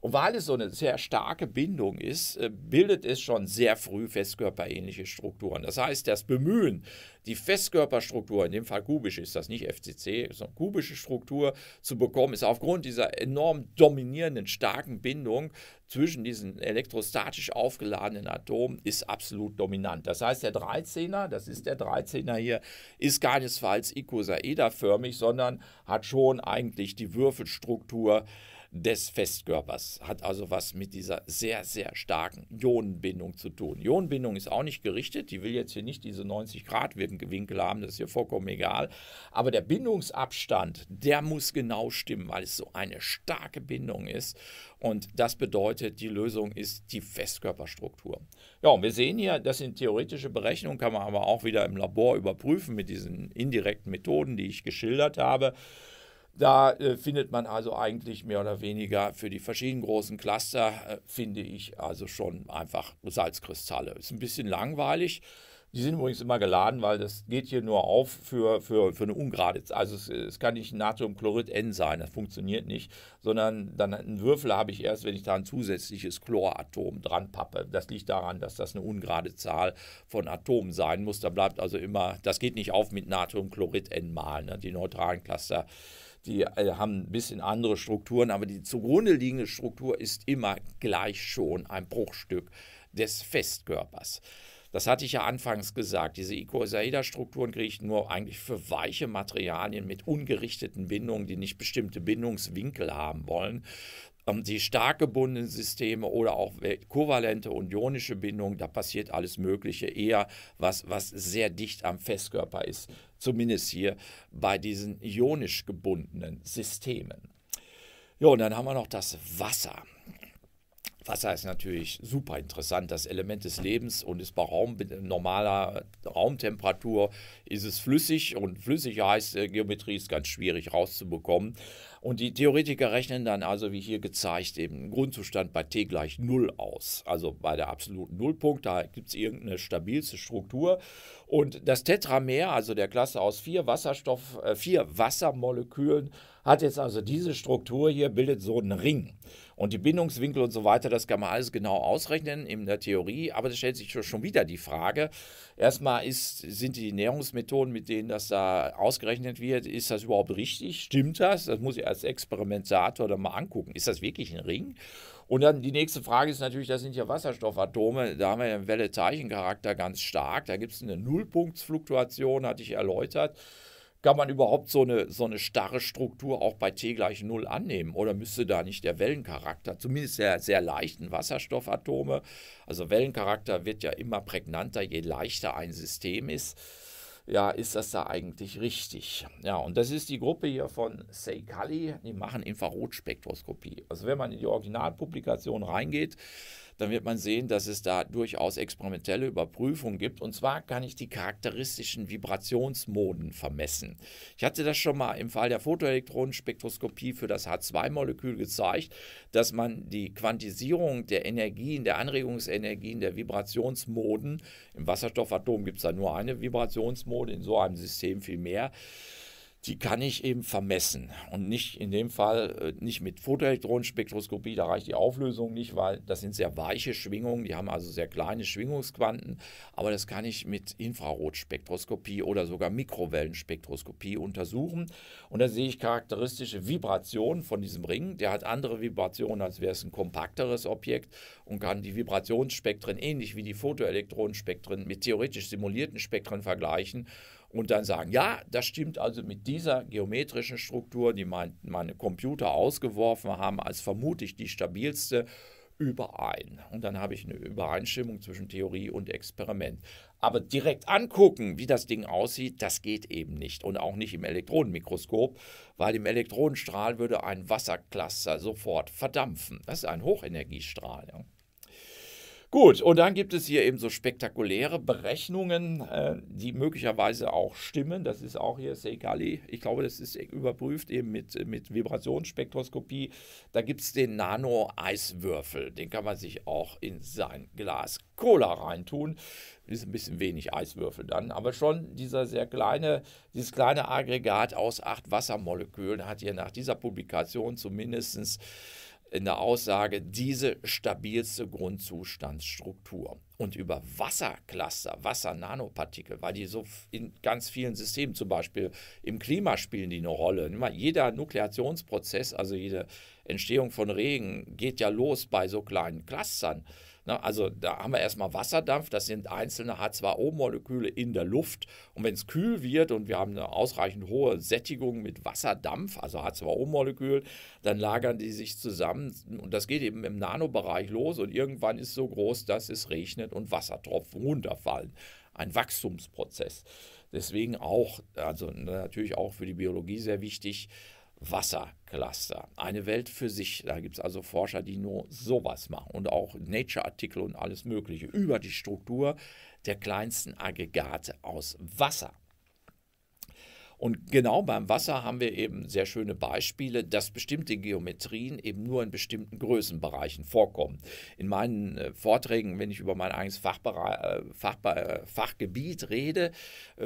Und weil es so eine sehr starke Bindung ist, äh, bildet es schon sehr früh festkörperähnliche Strukturen. Das heißt, das Bemühen, die Festkörperstruktur, in dem Fall kubische ist das nicht FCC, sondern kubische Struktur zu bekommen, ist aufgrund dieser enorm dominierenden, starken Bindung zwischen diesen elektrostatisch aufgeladenen Atomen ist absolut dominant. Das heißt, der 13er, das ist der 13er hier, ist keinesfalls icosaederförmig, sondern hat schon eigentlich die Würfelstruktur des Festkörpers. Hat also was mit dieser sehr, sehr starken Ionenbindung zu tun. Ionenbindung ist auch nicht gerichtet. Die will jetzt hier nicht diese 90 Grad Winkel haben. Das ist hier vollkommen egal. Aber der Bindungsabstand, der muss genau stimmen, weil es so eine starke Bindung ist. Und das bedeutet, die Lösung ist die Festkörperstruktur. Ja, und wir sehen hier, das sind theoretische Berechnungen, kann man aber auch wieder im Labor überprüfen mit diesen indirekten Methoden, die ich geschildert habe. Da äh, findet man also eigentlich mehr oder weniger für die verschiedenen großen Cluster, äh, finde ich also schon einfach Salzkristalle. Ist ein bisschen langweilig. Die sind übrigens immer geladen, weil das geht hier nur auf für, für, für eine ungerade. Also es, es kann nicht Natriumchlorid N sein, das funktioniert nicht, sondern dann einen Würfel habe ich erst, wenn ich da ein zusätzliches Chloratom dran pappe. Das liegt daran, dass das eine ungerade Zahl von Atomen sein muss. Da bleibt also immer, das geht nicht auf mit Natriumchlorid N mal. Ne? Die neutralen Cluster die äh, haben ein bisschen andere Strukturen, aber die zugrunde liegende Struktur ist immer gleich schon ein Bruchstück des Festkörpers. Das hatte ich ja anfangs gesagt. Diese Icosaeda-Strukturen kriege ich nur eigentlich für weiche Materialien mit ungerichteten Bindungen, die nicht bestimmte Bindungswinkel haben wollen die stark gebundenen Systeme oder auch kovalente und ionische Bindungen, da passiert alles Mögliche, eher was, was sehr dicht am Festkörper ist, zumindest hier bei diesen ionisch gebundenen Systemen. Ja, und dann haben wir noch das Wasser. Wasser ist natürlich super interessant, das Element des Lebens und ist bei Raum, normaler Raumtemperatur ist es flüssig und flüssig heißt, Geometrie ist ganz schwierig rauszubekommen. Und die Theoretiker rechnen dann also, wie hier gezeigt, eben Grundzustand bei T gleich Null aus. Also bei der absoluten Nullpunkt, da gibt es irgendeine stabilste Struktur. Und das Tetramer, also der Klasse aus vier Wasserstoff, äh, vier Wassermolekülen, hat jetzt also diese Struktur hier, bildet so einen Ring. Und die Bindungswinkel und so weiter, das kann man alles genau ausrechnen in der Theorie, aber es stellt sich schon wieder die Frage, erstmal ist, sind die Nährungsmethoden, mit denen das da ausgerechnet wird, ist das überhaupt richtig? Stimmt das? Das muss ich als Experimentator dann mal angucken. Ist das wirklich ein Ring? Und dann die nächste Frage ist natürlich, das sind ja Wasserstoffatome, da haben wir den Welle-Teilchen-Charakter ganz stark. Da gibt es eine Nullpunktsfluktuation, hatte ich erläutert kann man überhaupt so eine, so eine starre Struktur auch bei T gleich Null annehmen? Oder müsste da nicht der Wellencharakter, zumindest der sehr leichten Wasserstoffatome, also Wellencharakter wird ja immer prägnanter, je leichter ein System ist, ja, ist das da eigentlich richtig? Ja, und das ist die Gruppe hier von Seikali, die machen Infrarotspektroskopie. Also wenn man in die Originalpublikation reingeht, dann wird man sehen, dass es da durchaus experimentelle Überprüfungen gibt. Und zwar kann ich die charakteristischen Vibrationsmoden vermessen. Ich hatte das schon mal im Fall der Photoelektronenspektroskopie für das H2-Molekül gezeigt, dass man die Quantisierung der Energien, der Anregungsenergien, der Vibrationsmoden, im Wasserstoffatom gibt es da nur eine Vibrationsmode, in so einem System viel mehr, die kann ich eben vermessen und nicht in dem Fall äh, nicht mit Fotoelektronenspektroskopie, da reicht die Auflösung nicht, weil das sind sehr weiche Schwingungen, die haben also sehr kleine Schwingungsquanten, aber das kann ich mit Infrarotspektroskopie oder sogar Mikrowellenspektroskopie untersuchen und da sehe ich charakteristische Vibrationen von diesem Ring, der hat andere Vibrationen, als wäre es ein kompakteres Objekt und kann die Vibrationsspektren ähnlich wie die Fotoelektronenspektren mit theoretisch simulierten Spektren vergleichen und dann sagen, ja, das stimmt also mit dieser geometrischen Struktur, die mein, meine Computer ausgeworfen haben, als vermutlich die stabilste überein. Und dann habe ich eine Übereinstimmung zwischen Theorie und Experiment. Aber direkt angucken, wie das Ding aussieht, das geht eben nicht. Und auch nicht im Elektronenmikroskop, weil im Elektronenstrahl würde ein Wassercluster sofort verdampfen. Das ist ein Hochenergiestrahl. Ja. Gut, und dann gibt es hier eben so spektakuläre Berechnungen, äh, die möglicherweise auch stimmen. Das ist auch hier Seikali. Ich glaube, das ist überprüft eben mit, mit Vibrationsspektroskopie. Da gibt es den Nano-Eiswürfel. Den kann man sich auch in sein Glas Cola reintun. Ist ein bisschen wenig Eiswürfel dann, aber schon dieser sehr kleine, dieses kleine Aggregat aus acht Wassermolekülen hat hier nach dieser Publikation zumindest in der Aussage diese stabilste Grundzustandsstruktur. Und über Wassercluster, Wassernanopartikel, weil die so in ganz vielen Systemen, zum Beispiel im Klima spielen die eine Rolle. Jeder Nukleationsprozess, also jede Entstehung von Regen, geht ja los bei so kleinen Clustern also da haben wir erstmal Wasserdampf, das sind einzelne H2O-Moleküle in der Luft. Und wenn es kühl wird und wir haben eine ausreichend hohe Sättigung mit Wasserdampf, also H2O-Molekül, dann lagern die sich zusammen. Und das geht eben im Nanobereich los und irgendwann ist es so groß, dass es regnet und Wassertropfen runterfallen. Ein Wachstumsprozess. Deswegen auch, also natürlich auch für die Biologie sehr wichtig, Wassercluster. Eine Welt für sich. Da gibt es also Forscher, die nur sowas machen und auch Nature-Artikel und alles Mögliche über die Struktur der kleinsten Aggregate aus Wasser. Und genau beim Wasser haben wir eben sehr schöne Beispiele, dass bestimmte Geometrien eben nur in bestimmten Größenbereichen vorkommen. In meinen äh, Vorträgen, wenn ich über mein eigenes Fachbereich, äh, Fach, äh, Fachgebiet rede,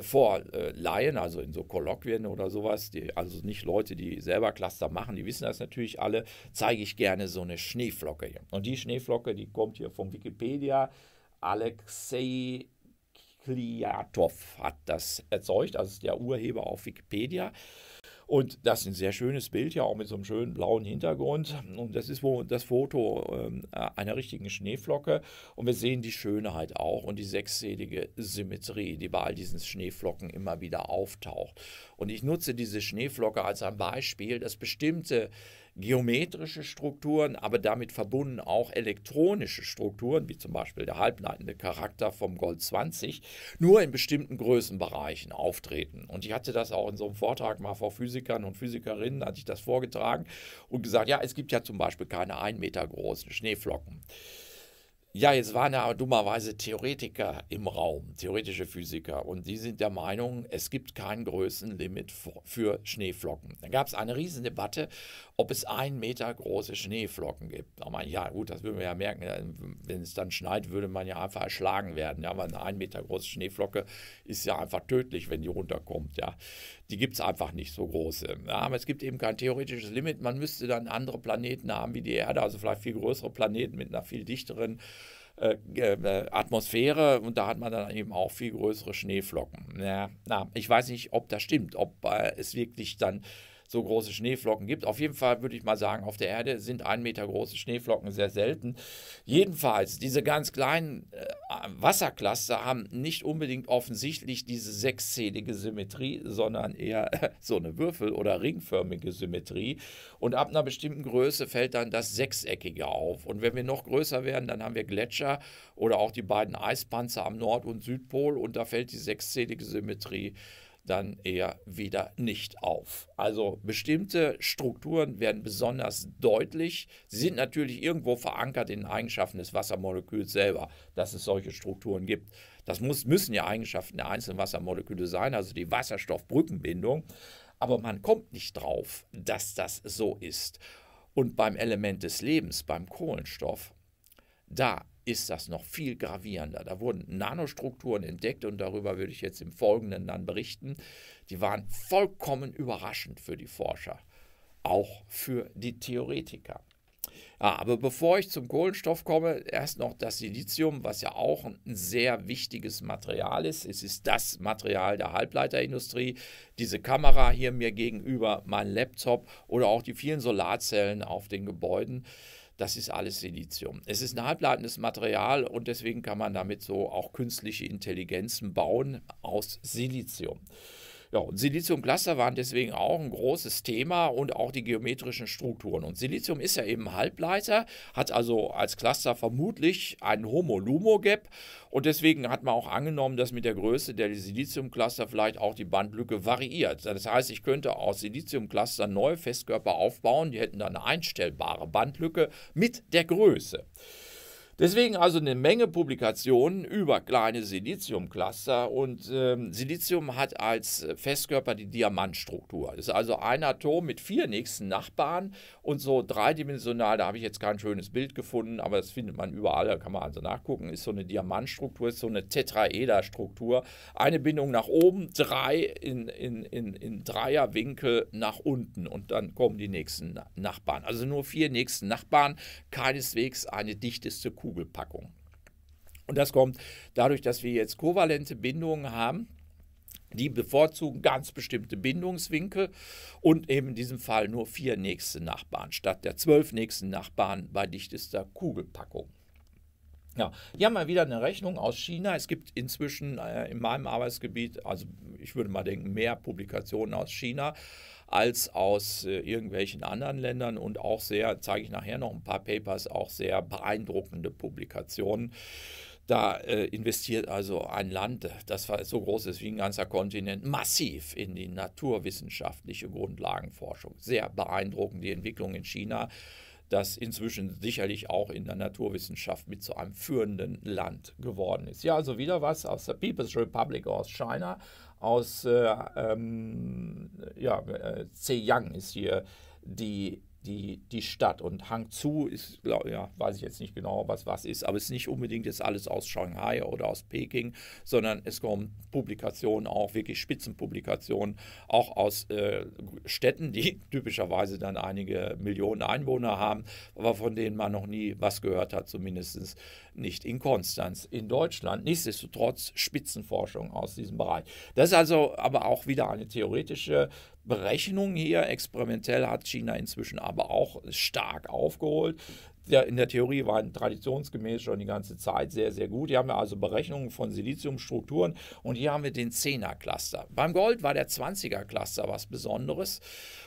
vor Laien, also in so Kolloquien oder sowas, die, also nicht Leute, die selber Cluster machen, die wissen das natürlich alle, zeige ich gerne so eine Schneeflocke. hier. Und die Schneeflocke, die kommt hier von Wikipedia. Alexei Kliatov hat das erzeugt, also der Urheber auf Wikipedia. Und das ist ein sehr schönes Bild, ja auch mit so einem schönen blauen Hintergrund. Und das ist wohl das Foto äh, einer richtigen Schneeflocke. Und wir sehen die Schönheit auch und die sechsselige Symmetrie, die bei all diesen Schneeflocken immer wieder auftaucht. Und ich nutze diese Schneeflocke als ein Beispiel, dass bestimmte geometrische Strukturen, aber damit verbunden auch elektronische Strukturen, wie zum Beispiel der halbleitende Charakter vom Gold 20, nur in bestimmten Größenbereichen auftreten. Und ich hatte das auch in so einem Vortrag mal vor Physikern und Physikerinnen, hatte ich das vorgetragen und gesagt, ja, es gibt ja zum Beispiel keine ein Meter großen Schneeflocken. Ja, jetzt waren ja dummerweise Theoretiker im Raum, theoretische Physiker, und die sind der Meinung, es gibt kein Größenlimit für Schneeflocken. Da gab es eine Riesendebatte, ob es ein Meter große Schneeflocken gibt. Da man, ja, gut, das würden wir ja merken. Wenn es dann schneit, würde man ja einfach erschlagen werden. Ja, weil eine ein Meter große Schneeflocke ist ja einfach tödlich, wenn die runterkommt. Ja, die gibt es einfach nicht so große. Ja, aber es gibt eben kein theoretisches Limit. Man müsste dann andere Planeten haben wie die Erde, also vielleicht viel größere Planeten mit einer viel dichteren äh, äh, Atmosphäre und da hat man dann eben auch viel größere Schneeflocken. Ja, na, ich weiß nicht, ob das stimmt, ob äh, es wirklich dann so große Schneeflocken gibt. Auf jeden Fall würde ich mal sagen, auf der Erde sind ein Meter große Schneeflocken sehr selten. Jedenfalls, diese ganz kleinen äh, Wassercluster haben nicht unbedingt offensichtlich diese sechszählige Symmetrie, sondern eher äh, so eine Würfel- oder ringförmige Symmetrie. Und ab einer bestimmten Größe fällt dann das Sechseckige auf. Und wenn wir noch größer werden, dann haben wir Gletscher oder auch die beiden Eispanzer am Nord- und Südpol und da fällt die sechszählige Symmetrie dann eher wieder nicht auf. Also bestimmte Strukturen werden besonders deutlich. Sie sind natürlich irgendwo verankert in Eigenschaften des Wassermoleküls selber, dass es solche Strukturen gibt. Das muss, müssen ja Eigenschaften der einzelnen Wassermoleküle sein, also die Wasserstoffbrückenbindung. Aber man kommt nicht drauf, dass das so ist. Und beim Element des Lebens, beim Kohlenstoff, da ist das noch viel gravierender. Da wurden Nanostrukturen entdeckt und darüber würde ich jetzt im Folgenden dann berichten. Die waren vollkommen überraschend für die Forscher, auch für die Theoretiker. Ja, aber bevor ich zum Kohlenstoff komme, erst noch das Silizium, was ja auch ein sehr wichtiges Material ist. Es ist das Material der Halbleiterindustrie. Diese Kamera hier mir gegenüber, mein Laptop oder auch die vielen Solarzellen auf den Gebäuden das ist alles Silizium. Es ist ein halbleitendes Material und deswegen kann man damit so auch künstliche Intelligenzen bauen aus Silizium. Ja, und Siliziumcluster waren deswegen auch ein großes Thema und auch die geometrischen Strukturen. Und Silizium ist ja eben Halbleiter, hat also als Cluster vermutlich einen Homo-Lumo-Gap und deswegen hat man auch angenommen, dass mit der Größe der Siliziumcluster vielleicht auch die Bandlücke variiert. Das heißt, ich könnte aus Siliziumcluster neue Festkörper aufbauen, die hätten dann eine einstellbare Bandlücke mit der Größe. Deswegen also eine Menge Publikationen über kleine Siliziumcluster und ähm, Silizium hat als Festkörper die Diamantstruktur. Das ist also ein Atom mit vier nächsten Nachbarn und so dreidimensional, da habe ich jetzt kein schönes Bild gefunden, aber das findet man überall, da kann man also nachgucken, ist so eine Diamantstruktur, ist so eine Tetraederstruktur. Eine Bindung nach oben, drei in, in, in, in Dreierwinkel nach unten und dann kommen die nächsten Nachbarn. Also nur vier nächsten Nachbarn, keineswegs eine dichteste Kurve. Kugelpackung. Und das kommt dadurch, dass wir jetzt kovalente Bindungen haben. Die bevorzugen ganz bestimmte Bindungswinkel und eben in diesem Fall nur vier nächste Nachbarn statt der zwölf nächsten Nachbarn bei dichtester Kugelpackung. Ja, hier haben wir wieder eine Rechnung aus China. Es gibt inzwischen äh, in meinem Arbeitsgebiet, also ich würde mal denken, mehr Publikationen aus China als aus äh, irgendwelchen anderen Ländern und auch sehr, zeige ich nachher noch ein paar Papers, auch sehr beeindruckende Publikationen. Da äh, investiert also ein Land, das so groß ist wie ein ganzer Kontinent, massiv in die naturwissenschaftliche Grundlagenforschung. Sehr beeindruckend die Entwicklung in China, das inzwischen sicherlich auch in der Naturwissenschaft mit zu einem führenden Land geworden ist. Ja, also wieder was aus der People's Republic of China aus äh, ähm, ja, äh, Zhejiang ist hier die die, die Stadt. Und Hangzhou ist, glaub, ja, weiß ich jetzt nicht genau, was was ist, aber es ist nicht unbedingt jetzt alles aus Shanghai oder aus Peking, sondern es kommen Publikationen, auch wirklich Spitzenpublikationen, auch aus äh, Städten, die <laughs> typischerweise dann einige Millionen Einwohner haben, aber von denen man noch nie was gehört hat, zumindest nicht in Konstanz, in Deutschland. Nichtsdestotrotz Spitzenforschung aus diesem Bereich. Das ist also aber auch wieder eine theoretische Berechnungen hier. Experimentell hat China inzwischen aber auch stark aufgeholt. Ja, in der Theorie waren traditionsgemäß schon die ganze Zeit sehr, sehr gut. Hier haben wir also Berechnungen von Siliziumstrukturen und hier haben wir den 10er-Cluster. Beim Gold war der 20er-Cluster was Besonderes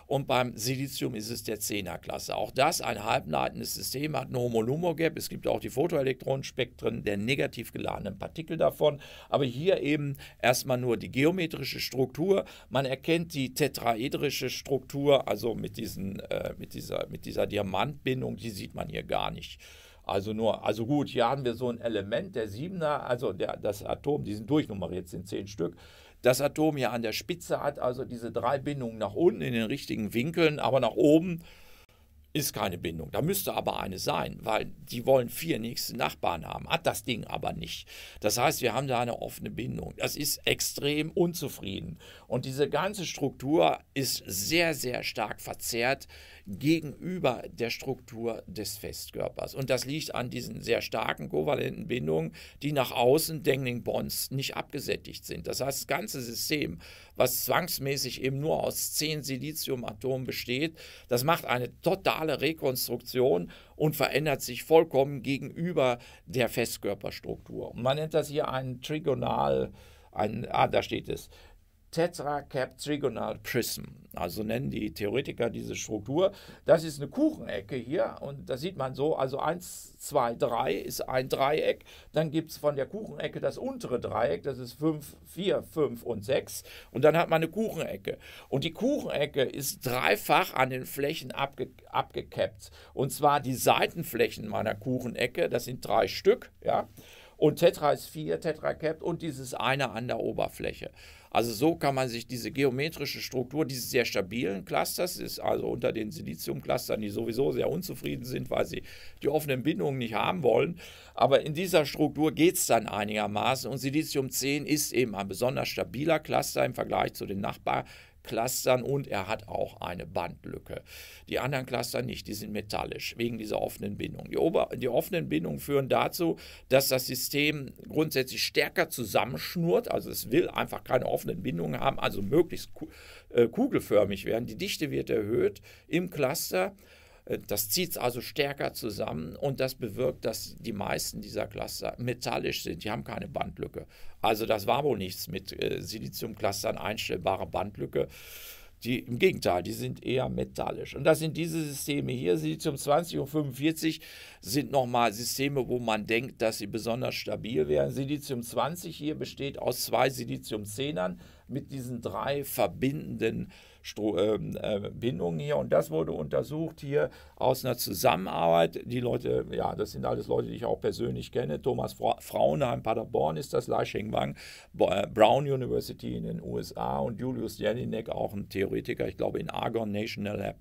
und beim Silizium ist es der 10er-Klasse. Auch das ein halbleitendes System hat eine Homo-Lumo-Gap. Es gibt auch die Photoelektronenspektren der negativ geladenen Partikel davon. Aber hier eben erstmal nur die geometrische Struktur. Man erkennt die tetraedrische Struktur, also mit, diesen, äh, mit, dieser, mit dieser Diamantbindung, die sieht man hier gar nicht. Also nur, also gut, hier haben wir so ein Element, der 7er, also der, das Atom, die sind durchnummeriert, sind 10 Stück das Atom hier an der Spitze hat, also diese drei Bindungen nach unten in den richtigen Winkeln, aber nach oben ist keine Bindung. Da müsste aber eine sein, weil die wollen vier nächste Nachbarn haben, hat das Ding aber nicht. Das heißt, wir haben da eine offene Bindung. Das ist extrem unzufrieden. Und diese ganze Struktur ist sehr, sehr stark verzerrt gegenüber der Struktur des Festkörpers. Und das liegt an diesen sehr starken kovalenten Bindungen, die nach außen Dangling Bonds nicht abgesättigt sind. Das heißt, das ganze System, was zwangsmäßig eben nur aus zehn Siliziumatomen besteht, das macht eine totale Rekonstruktion und verändert sich vollkommen gegenüber der Festkörperstruktur. Und man nennt das hier ein Trigonal, ein, ah, da steht es, Tetracap-Trigonal Prism. Also nennen die Theoretiker diese Struktur. Das ist eine Kuchenecke hier und da sieht man so, also 1, 2, 3 ist ein Dreieck. Dann gibt es von der Kuchenecke das untere Dreieck, das ist 5, 4, 5 und 6. Und dann hat man eine Kuchenecke. Und die Kuchenecke ist dreifach an den Flächen abge abgekappt. Und zwar die Seitenflächen meiner Kuchenecke, das sind drei Stück, ja. Und Tetra ist 4, Tetra capped und dieses eine an der Oberfläche. Also so kann man sich diese geometrische Struktur dieses sehr stabilen Clusters, ist also unter den Silizium-Clustern, die sowieso sehr unzufrieden sind, weil sie die offenen Bindungen nicht haben wollen, aber in dieser Struktur geht es dann einigermaßen und Silizium 10 ist eben ein besonders stabiler Cluster im Vergleich zu den Nachbarn. Clustern und er hat auch eine Bandlücke. Die anderen Cluster nicht, die sind metallisch wegen dieser offenen Bindung. Die, Ober die offenen Bindungen führen dazu, dass das System grundsätzlich stärker zusammenschnurrt, also es will einfach keine offenen Bindungen haben, also möglichst äh, kugelförmig werden. Die Dichte wird erhöht im Cluster. Äh, das zieht also stärker zusammen und das bewirkt, dass die meisten dieser Cluster metallisch sind. Die haben keine Bandlücke. Also das war wohl nichts mit äh, Siliziumclustern einstellbare Bandlücke. Die, Im Gegenteil, die sind eher metallisch. Und das sind diese Systeme hier, Silizium 20 und 45, sind nochmal Systeme, wo man denkt, dass sie besonders stabil wären. Silizium 20 hier besteht aus zwei Silizium-10ern mit diesen drei verbindenden äh, Stro ähm, äh, Bindungen hier und das wurde untersucht hier aus einer Zusammenarbeit. Die Leute, ja, das sind alles Leute, die ich auch persönlich kenne. Thomas Fra Fraunheim, Paderborn ist das, Lai Shengwang, äh, Brown University in den USA und Julius Jelinek, auch ein Theoretiker, ich glaube in Argonne National Lab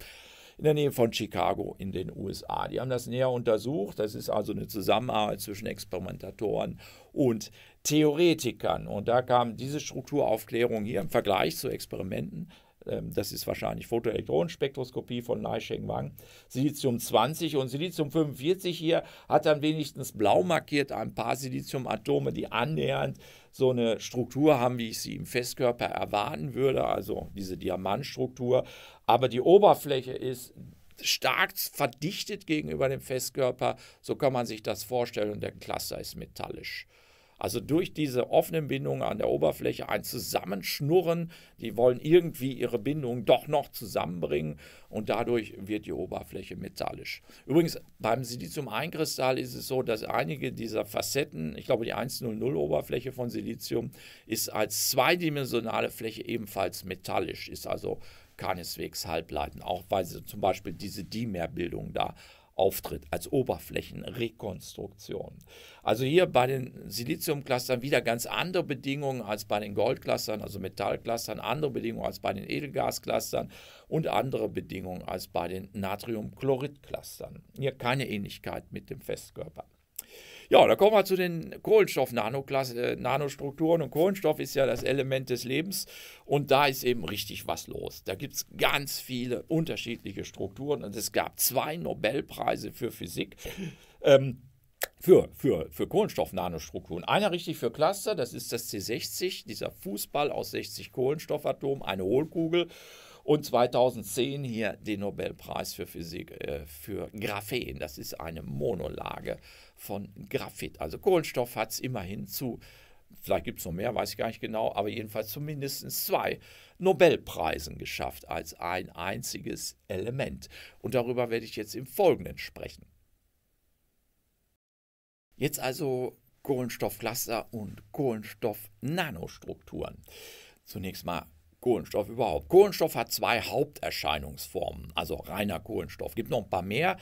in der Nähe von Chicago in den USA. Die haben das näher untersucht. Das ist also eine Zusammenarbeit zwischen Experimentatoren und Theoretikern. Und da kam diese Strukturaufklärung hier im Vergleich zu Experimenten ähm, das ist wahrscheinlich Photoelektronenspektroskopie von Nai Sheng Wang, Silizium 20 und Silizium 45 hier hat dann wenigstens blau markiert ein paar Siliziumatome, die annähernd so eine Struktur haben, wie ich sie im Festkörper erwarten würde, also diese Diamantstruktur, aber die Oberfläche ist stark verdichtet gegenüber dem Festkörper, so kann man sich das vorstellen und der Cluster ist metallisch. Also durch diese offenen Bindungen an der Oberfläche ein Zusammenschnurren. Die wollen irgendwie ihre Bindungen doch noch zusammenbringen und dadurch wird die Oberfläche metallisch. Übrigens, beim silizium einkristall ist es so, dass einige dieser Facetten, ich glaube die 100-Oberfläche von Silizium, ist als zweidimensionale Fläche ebenfalls metallisch, ist also keineswegs halbleitend, auch weil sie zum Beispiel diese Dimerbildung da auftritt als Oberflächenrekonstruktion. Also hier bei den Siliziumclustern wieder ganz andere Bedingungen als bei den Goldclustern, also Metallclustern, andere Bedingungen als bei den Edelgasclustern und andere Bedingungen als bei den Natriumchloridclustern. Hier keine Ähnlichkeit mit dem Festkörper. Ja, da kommen wir zu den Kohlenstoff-Nanostrukturen. Äh, Und Kohlenstoff ist ja das Element des Lebens. Und da ist eben richtig was los. Da gibt es ganz viele unterschiedliche Strukturen. Und es gab zwei Nobelpreise für Physik. Ähm, für, für, für Kohlenstoff-Nanostrukturen. Einer richtig für Cluster, das ist das C60, dieser Fußball aus 60 Kohlenstoffatomen, eine Hohlkugel und 2010 hier den Nobelpreis für Physik äh, für Graphen. Das ist eine Monolage von Graphit. Also Kohlenstoff hat es immerhin zu, vielleicht gibt es noch mehr, weiß ich gar nicht genau, aber jedenfalls zumindest zwei Nobelpreisen geschafft als ein einziges Element. Und darüber werde ich jetzt im Folgenden sprechen. Jetzt also Kohlenstoffcluster und Kohlenstoffnanostrukturen. Zunächst mal Kohlenstoff überhaupt. Kohlenstoff hat zwei Haupterscheinungsformen, also reiner Kohlenstoff. Es Gibt noch ein paar mehr,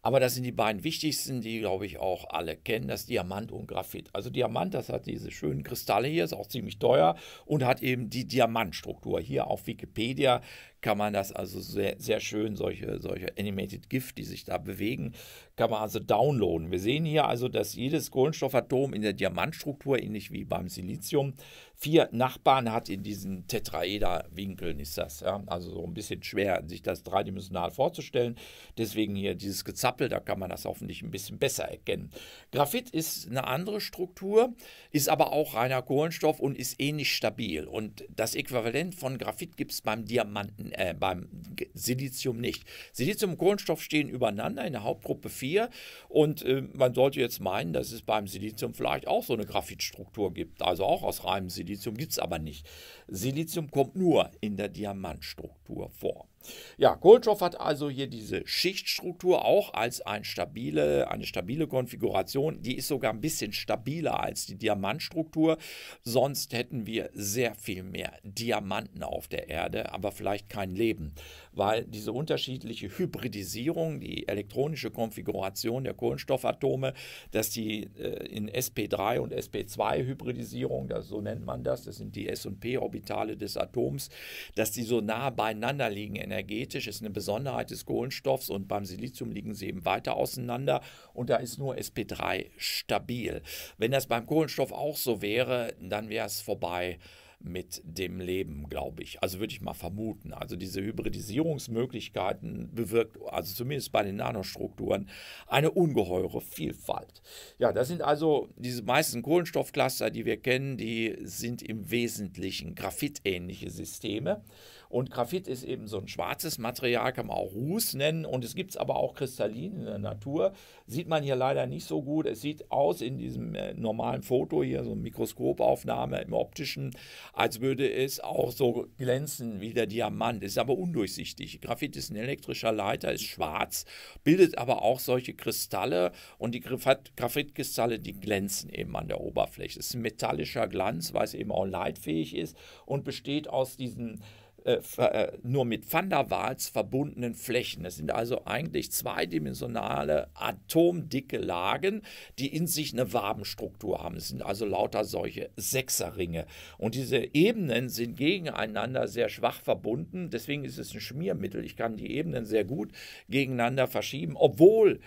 aber das sind die beiden wichtigsten, die, glaube ich, auch alle kennen, das Diamant und Graphit. Also Diamant, das hat diese schönen Kristalle hier, ist auch ziemlich teuer und hat eben die Diamantstruktur. Hier auf Wikipedia kann man das also sehr, sehr schön, solche, solche Animated Gift, die sich da bewegen, kann man also downloaden. Wir sehen hier also, dass jedes Kohlenstoffatom in der Diamantstruktur, ähnlich wie beim Silizium, vier Nachbarn hat in diesen Tetraederwinkeln ist das. Ja? Also so ein bisschen schwer, sich das dreidimensional vorzustellen. Deswegen hier dieses gezeigte Zappel, da kann man das hoffentlich ein bisschen besser erkennen. Graphit ist eine andere Struktur, ist aber auch reiner Kohlenstoff und ist ähnlich eh stabil. Und das Äquivalent von Graphit gibt es beim Diamanten, äh, beim Silizium nicht. Silizium und Kohlenstoff stehen übereinander in der Hauptgruppe 4 und äh, man sollte jetzt meinen, dass es beim Silizium vielleicht auch so eine Graphitstruktur gibt, also auch aus reinem Silizium, gibt es aber nicht. Silizium kommt nur in der Diamantstruktur vor. Ja, Koltschow hat also hier diese Schichtstruktur auch als ein stabile, eine stabile Konfiguration. Die ist sogar ein bisschen stabiler als die Diamantstruktur. Sonst hätten wir sehr viel mehr Diamanten auf der Erde, aber vielleicht kein Leben weil diese unterschiedliche Hybridisierung, die elektronische Konfiguration der Kohlenstoffatome, dass die äh, in sp3 und sp2 Hybridisierung, so nennt man das, das sind die s und p Orbitale des Atoms, dass die so nah beieinander liegen energetisch, ist eine Besonderheit des Kohlenstoffs und beim Silizium liegen sie eben weiter auseinander und da ist nur sp3 stabil. Wenn das beim Kohlenstoff auch so wäre, dann wäre es vorbei mit dem Leben, glaube ich. Also würde ich mal vermuten. Also diese Hybridisierungsmöglichkeiten bewirkt, also zumindest bei den Nanostrukturen, eine ungeheure Vielfalt. Ja, das sind also diese meisten Kohlenstoffcluster, die wir kennen, die sind im Wesentlichen graphitähnliche Systeme. Und Graphit ist eben so ein schwarzes Material, kann man auch Ruß nennen. Und es gibt es aber auch kristallin in der Natur. Sieht man hier leider nicht so gut. Es sieht aus in diesem äh, normalen Foto hier, so eine Mikroskopaufnahme im optischen, als würde es auch so glänzen wie der Diamant. Ist aber undurchsichtig. Graphit ist ein elektrischer Leiter, ist schwarz, bildet aber auch solche Kristalle. Und die Graphitkristalle, die glänzen eben an der Oberfläche. Es ist ein metallischer Glanz, weil es eben auch leitfähig ist und besteht aus diesen äh, äh, nur mit Van der Waals verbundenen Flächen. Das sind also eigentlich zweidimensionale atomdicke Lagen, die in sich eine Wabenstruktur haben. Es sind also lauter solche Sechserringe. Und diese Ebenen sind gegeneinander sehr schwach verbunden. Deswegen ist es ein Schmiermittel. Ich kann die Ebenen sehr gut gegeneinander verschieben, obwohl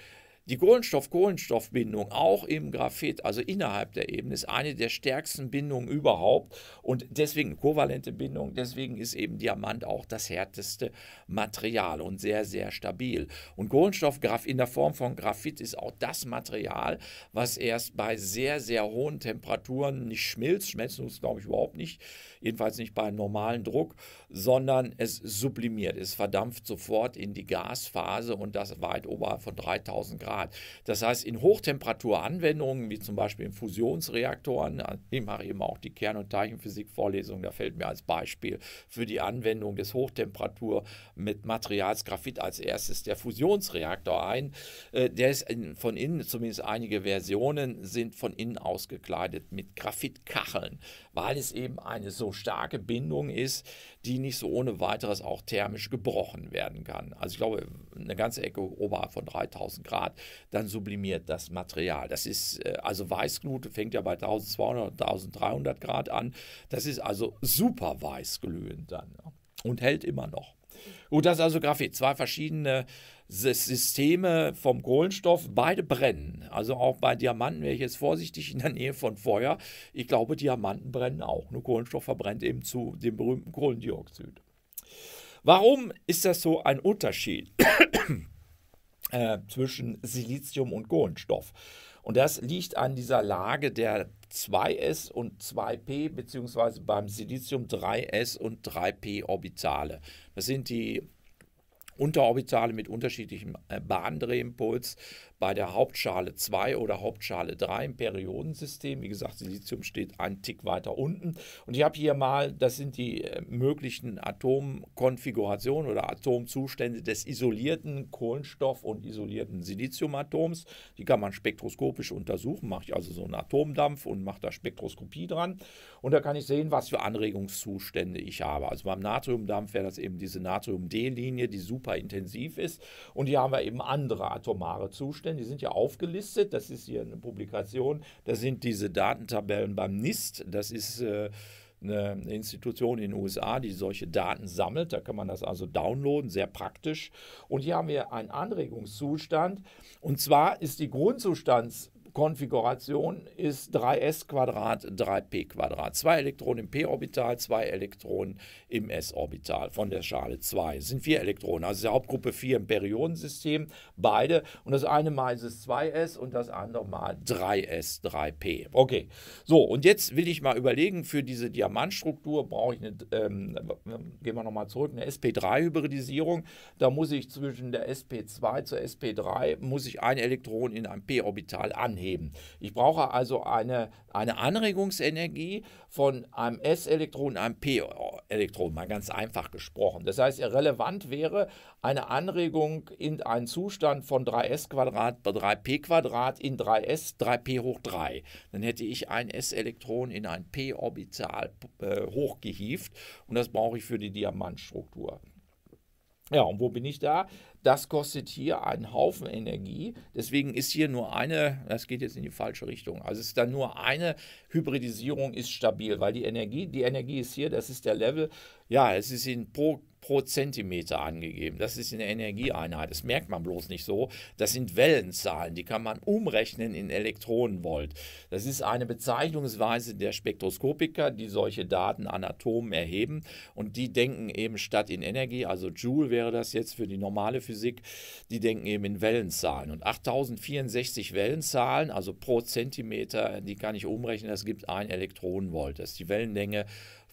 die Kohlenstoff-Kohlenstoff-Bindung auch im Graphit, also innerhalb der Ebene, ist eine der stärksten Bindungen überhaupt und deswegen kovalente Bindung, deswegen ist eben Diamant auch das härteste Material und sehr, sehr stabil. Und Kohlenstoff in der Form von Graphit ist auch das Material, was erst bei sehr, sehr hohen Temperaturen nicht schmilzt. Schmelzen uns, glaube ich, überhaupt nicht jedenfalls nicht bei einem normalen Druck, sondern es sublimiert, es verdampft sofort in die Gasphase und das weit oberhalb von 3000 Grad. Das heißt, in Hochtemperatur-Anwendungen wie zum Beispiel in Fusionsreaktoren, ich mache eben auch die Kern- und Teilchenphysik-Vorlesung, da fällt mir als Beispiel für die Anwendung des Hochtemperatur mit Materials Graphit als erstes der Fusionsreaktor ein. Äh, der ist von innen, zumindest einige Versionen, sind von innen ausgekleidet mit Graphitkacheln, weil es eben eine so starke Bindung ist, die nicht so ohne weiteres auch thermisch gebrochen werden kann. Also ich glaube, eine ganze Ecke oberhalb von 3000 Grad, dann sublimiert das Material. Das ist, äh, also Weißglut fängt ja bei 1200, 1300 Grad an. Das ist also super weißglühend dann und hält immer noch. Gut, das ist also Graphit. Zwei verschiedene Systeme vom Kohlenstoff beide brennen. Also auch bei Diamanten wäre ich jetzt vorsichtig in der Nähe von Feuer. Ich glaube, Diamanten brennen auch. Nur Kohlenstoff verbrennt eben zu dem berühmten Kohlendioxid. Warum ist das so ein Unterschied <coughs> äh, zwischen Silizium und Kohlenstoff? Und das liegt an dieser Lage der 2s und 2p, beziehungsweise beim Silizium 3s und 3p Orbitale. Das sind die Unterorbitale mit unterschiedlichem äh, Bahndrehimpuls bei der Hauptschale 2 oder Hauptschale 3 im Periodensystem. Wie gesagt, Silizium steht ein Tick weiter unten. Und ich habe hier mal, das sind die äh, möglichen Atomkonfigurationen oder Atomzustände des isolierten Kohlenstoff- und isolierten Siliziumatoms. Die kann man spektroskopisch untersuchen. Mache ich also so einen Atomdampf und mache da Spektroskopie dran. Und da kann ich sehen, was für Anregungszustände ich habe. Also beim Natriumdampf wäre das eben diese Natrium-D-Linie, die super intensiv ist. Und hier haben wir eben andere atomare Zustände vorstellen, die sind ja aufgelistet. Das ist hier eine Publikation. Das sind diese Datentabellen beim NIST. Das ist äh, eine Institution in den USA, die solche Daten sammelt. Da kann man das also downloaden, sehr praktisch. Und hier haben wir einen Anregungszustand. Und zwar ist die Grundzustands Konfiguration ist 3s Quadrat, 3p Quadrat. Zwei Elektronen im p-Orbital, zwei Elektronen im s-Orbital von der Schale 2. Das sind vier Elektronen, also die Hauptgruppe 4 im Periodensystem, beide. Und das eine Mal ist es 2s und das andere Mal 3s, 3p. Okay, so und jetzt will ich mal überlegen, für diese Diamantstruktur brauche ich eine, ähm, gehen wir nochmal zurück, eine sp3-Hybridisierung. Da muss ich zwischen der sp2 zur sp3, muss ich ein Elektron in ein p-Orbital anheben anheben. Ich brauche also eine, eine Anregungsenergie von einem S-Elektron und einem P-Elektron, mal ganz einfach gesprochen. Das heißt, irrelevant wäre eine Anregung in einen Zustand von 3s Quadrat bei 3p Quadrat in 3s 3p hoch 3. Dann hätte ich ein s-Elektron in ein p-Orbital äh, hochgehievt und das brauche ich für die Diamantstruktur. Ja, und wo bin ich da? Das kostet hier einen Haufen Energie. Deswegen ist hier nur eine, das geht jetzt in die falsche Richtung. Also es ist dann nur eine Hybridisierung ist stabil, weil die Energie, die Energie ist hier, das ist der Level. Ja, es ist in pro pro Zentimeter angegeben. Das ist eine Energieeinheit. Das merkt man bloß nicht so. Das sind Wellenzahlen, die kann man umrechnen in Elektronenvolt. Das ist eine Bezeichnungsweise der Spektroskopiker, die solche Daten an Atomen erheben und die denken eben statt in Energie, also Joule wäre das jetzt für die normale Physik, die denken eben in Wellenzahlen. Und 8064 Wellenzahlen, also pro Zentimeter, die kann ich umrechnen, das gibt ein Elektronenvolt. Das ist die Wellenlänge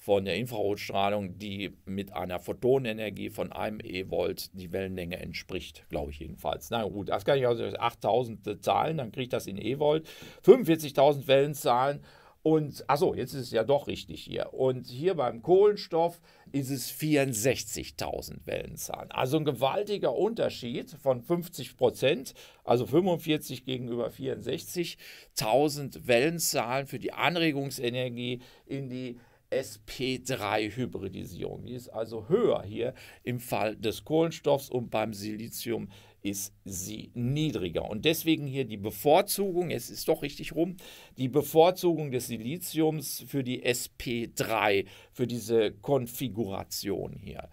von der Infrarotstrahlung, die mit einer Photonenergie von einem E-Volt die Wellenlänge entspricht, glaube ich jedenfalls. Na gut, das kann ich also 8000 Zahlen, dann kriege ich das in E-Volt. 45.000 Wellenzahlen. Und achso, jetzt ist es ja doch richtig hier. Und hier beim Kohlenstoff ist es 64.000 Wellenzahlen. Also ein gewaltiger Unterschied von 50 Prozent, also 45 gegenüber 64.000 Wellenzahlen für die Anregungsenergie in die SP3-Hybridisierung. Die ist also höher hier im Fall des Kohlenstoffs und beim Silizium ist sie niedriger. Und deswegen hier die Bevorzugung, es ist doch richtig rum, die Bevorzugung des Siliziums für die SP3, für diese Konfiguration hier.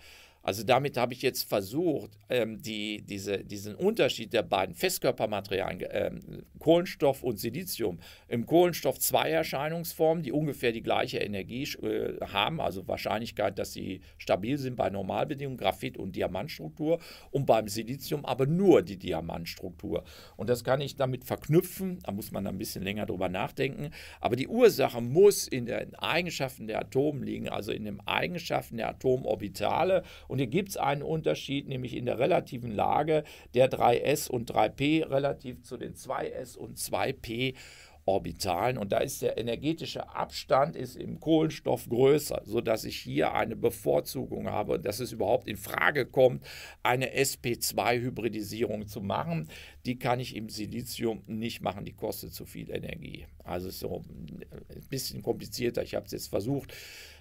Also damit habe ich jetzt versucht, ähm, die, diese, diesen Unterschied der beiden Festkörpermaterialien, ähm, Kohlenstoff und Silizium, im Kohlenstoff zwei Erscheinungsformen, die ungefähr die gleiche Energie äh, haben, also Wahrscheinlichkeit, dass sie stabil sind bei Normalbedingungen, Graphit und Diamantstruktur, und beim Silizium aber nur die Diamantstruktur. Und das kann ich damit verknüpfen, da muss man ein bisschen länger drüber nachdenken, aber die Ursache muss in den Eigenschaften der Atome liegen, also in den Eigenschaften der Atomorbitale und und hier gibt es einen Unterschied, nämlich in der relativen Lage der 3s und 3p relativ zu den 2s und 2p. Orbitalen und da ist der energetische Abstand ist im Kohlenstoff größer, sodass ich hier eine Bevorzugung habe dass es überhaupt in Frage kommt, eine SP2 Hybridisierung zu machen, die kann ich im Silizium nicht machen, die kostet zu viel Energie. Also ist so ein bisschen komplizierter. Ich habe es jetzt versucht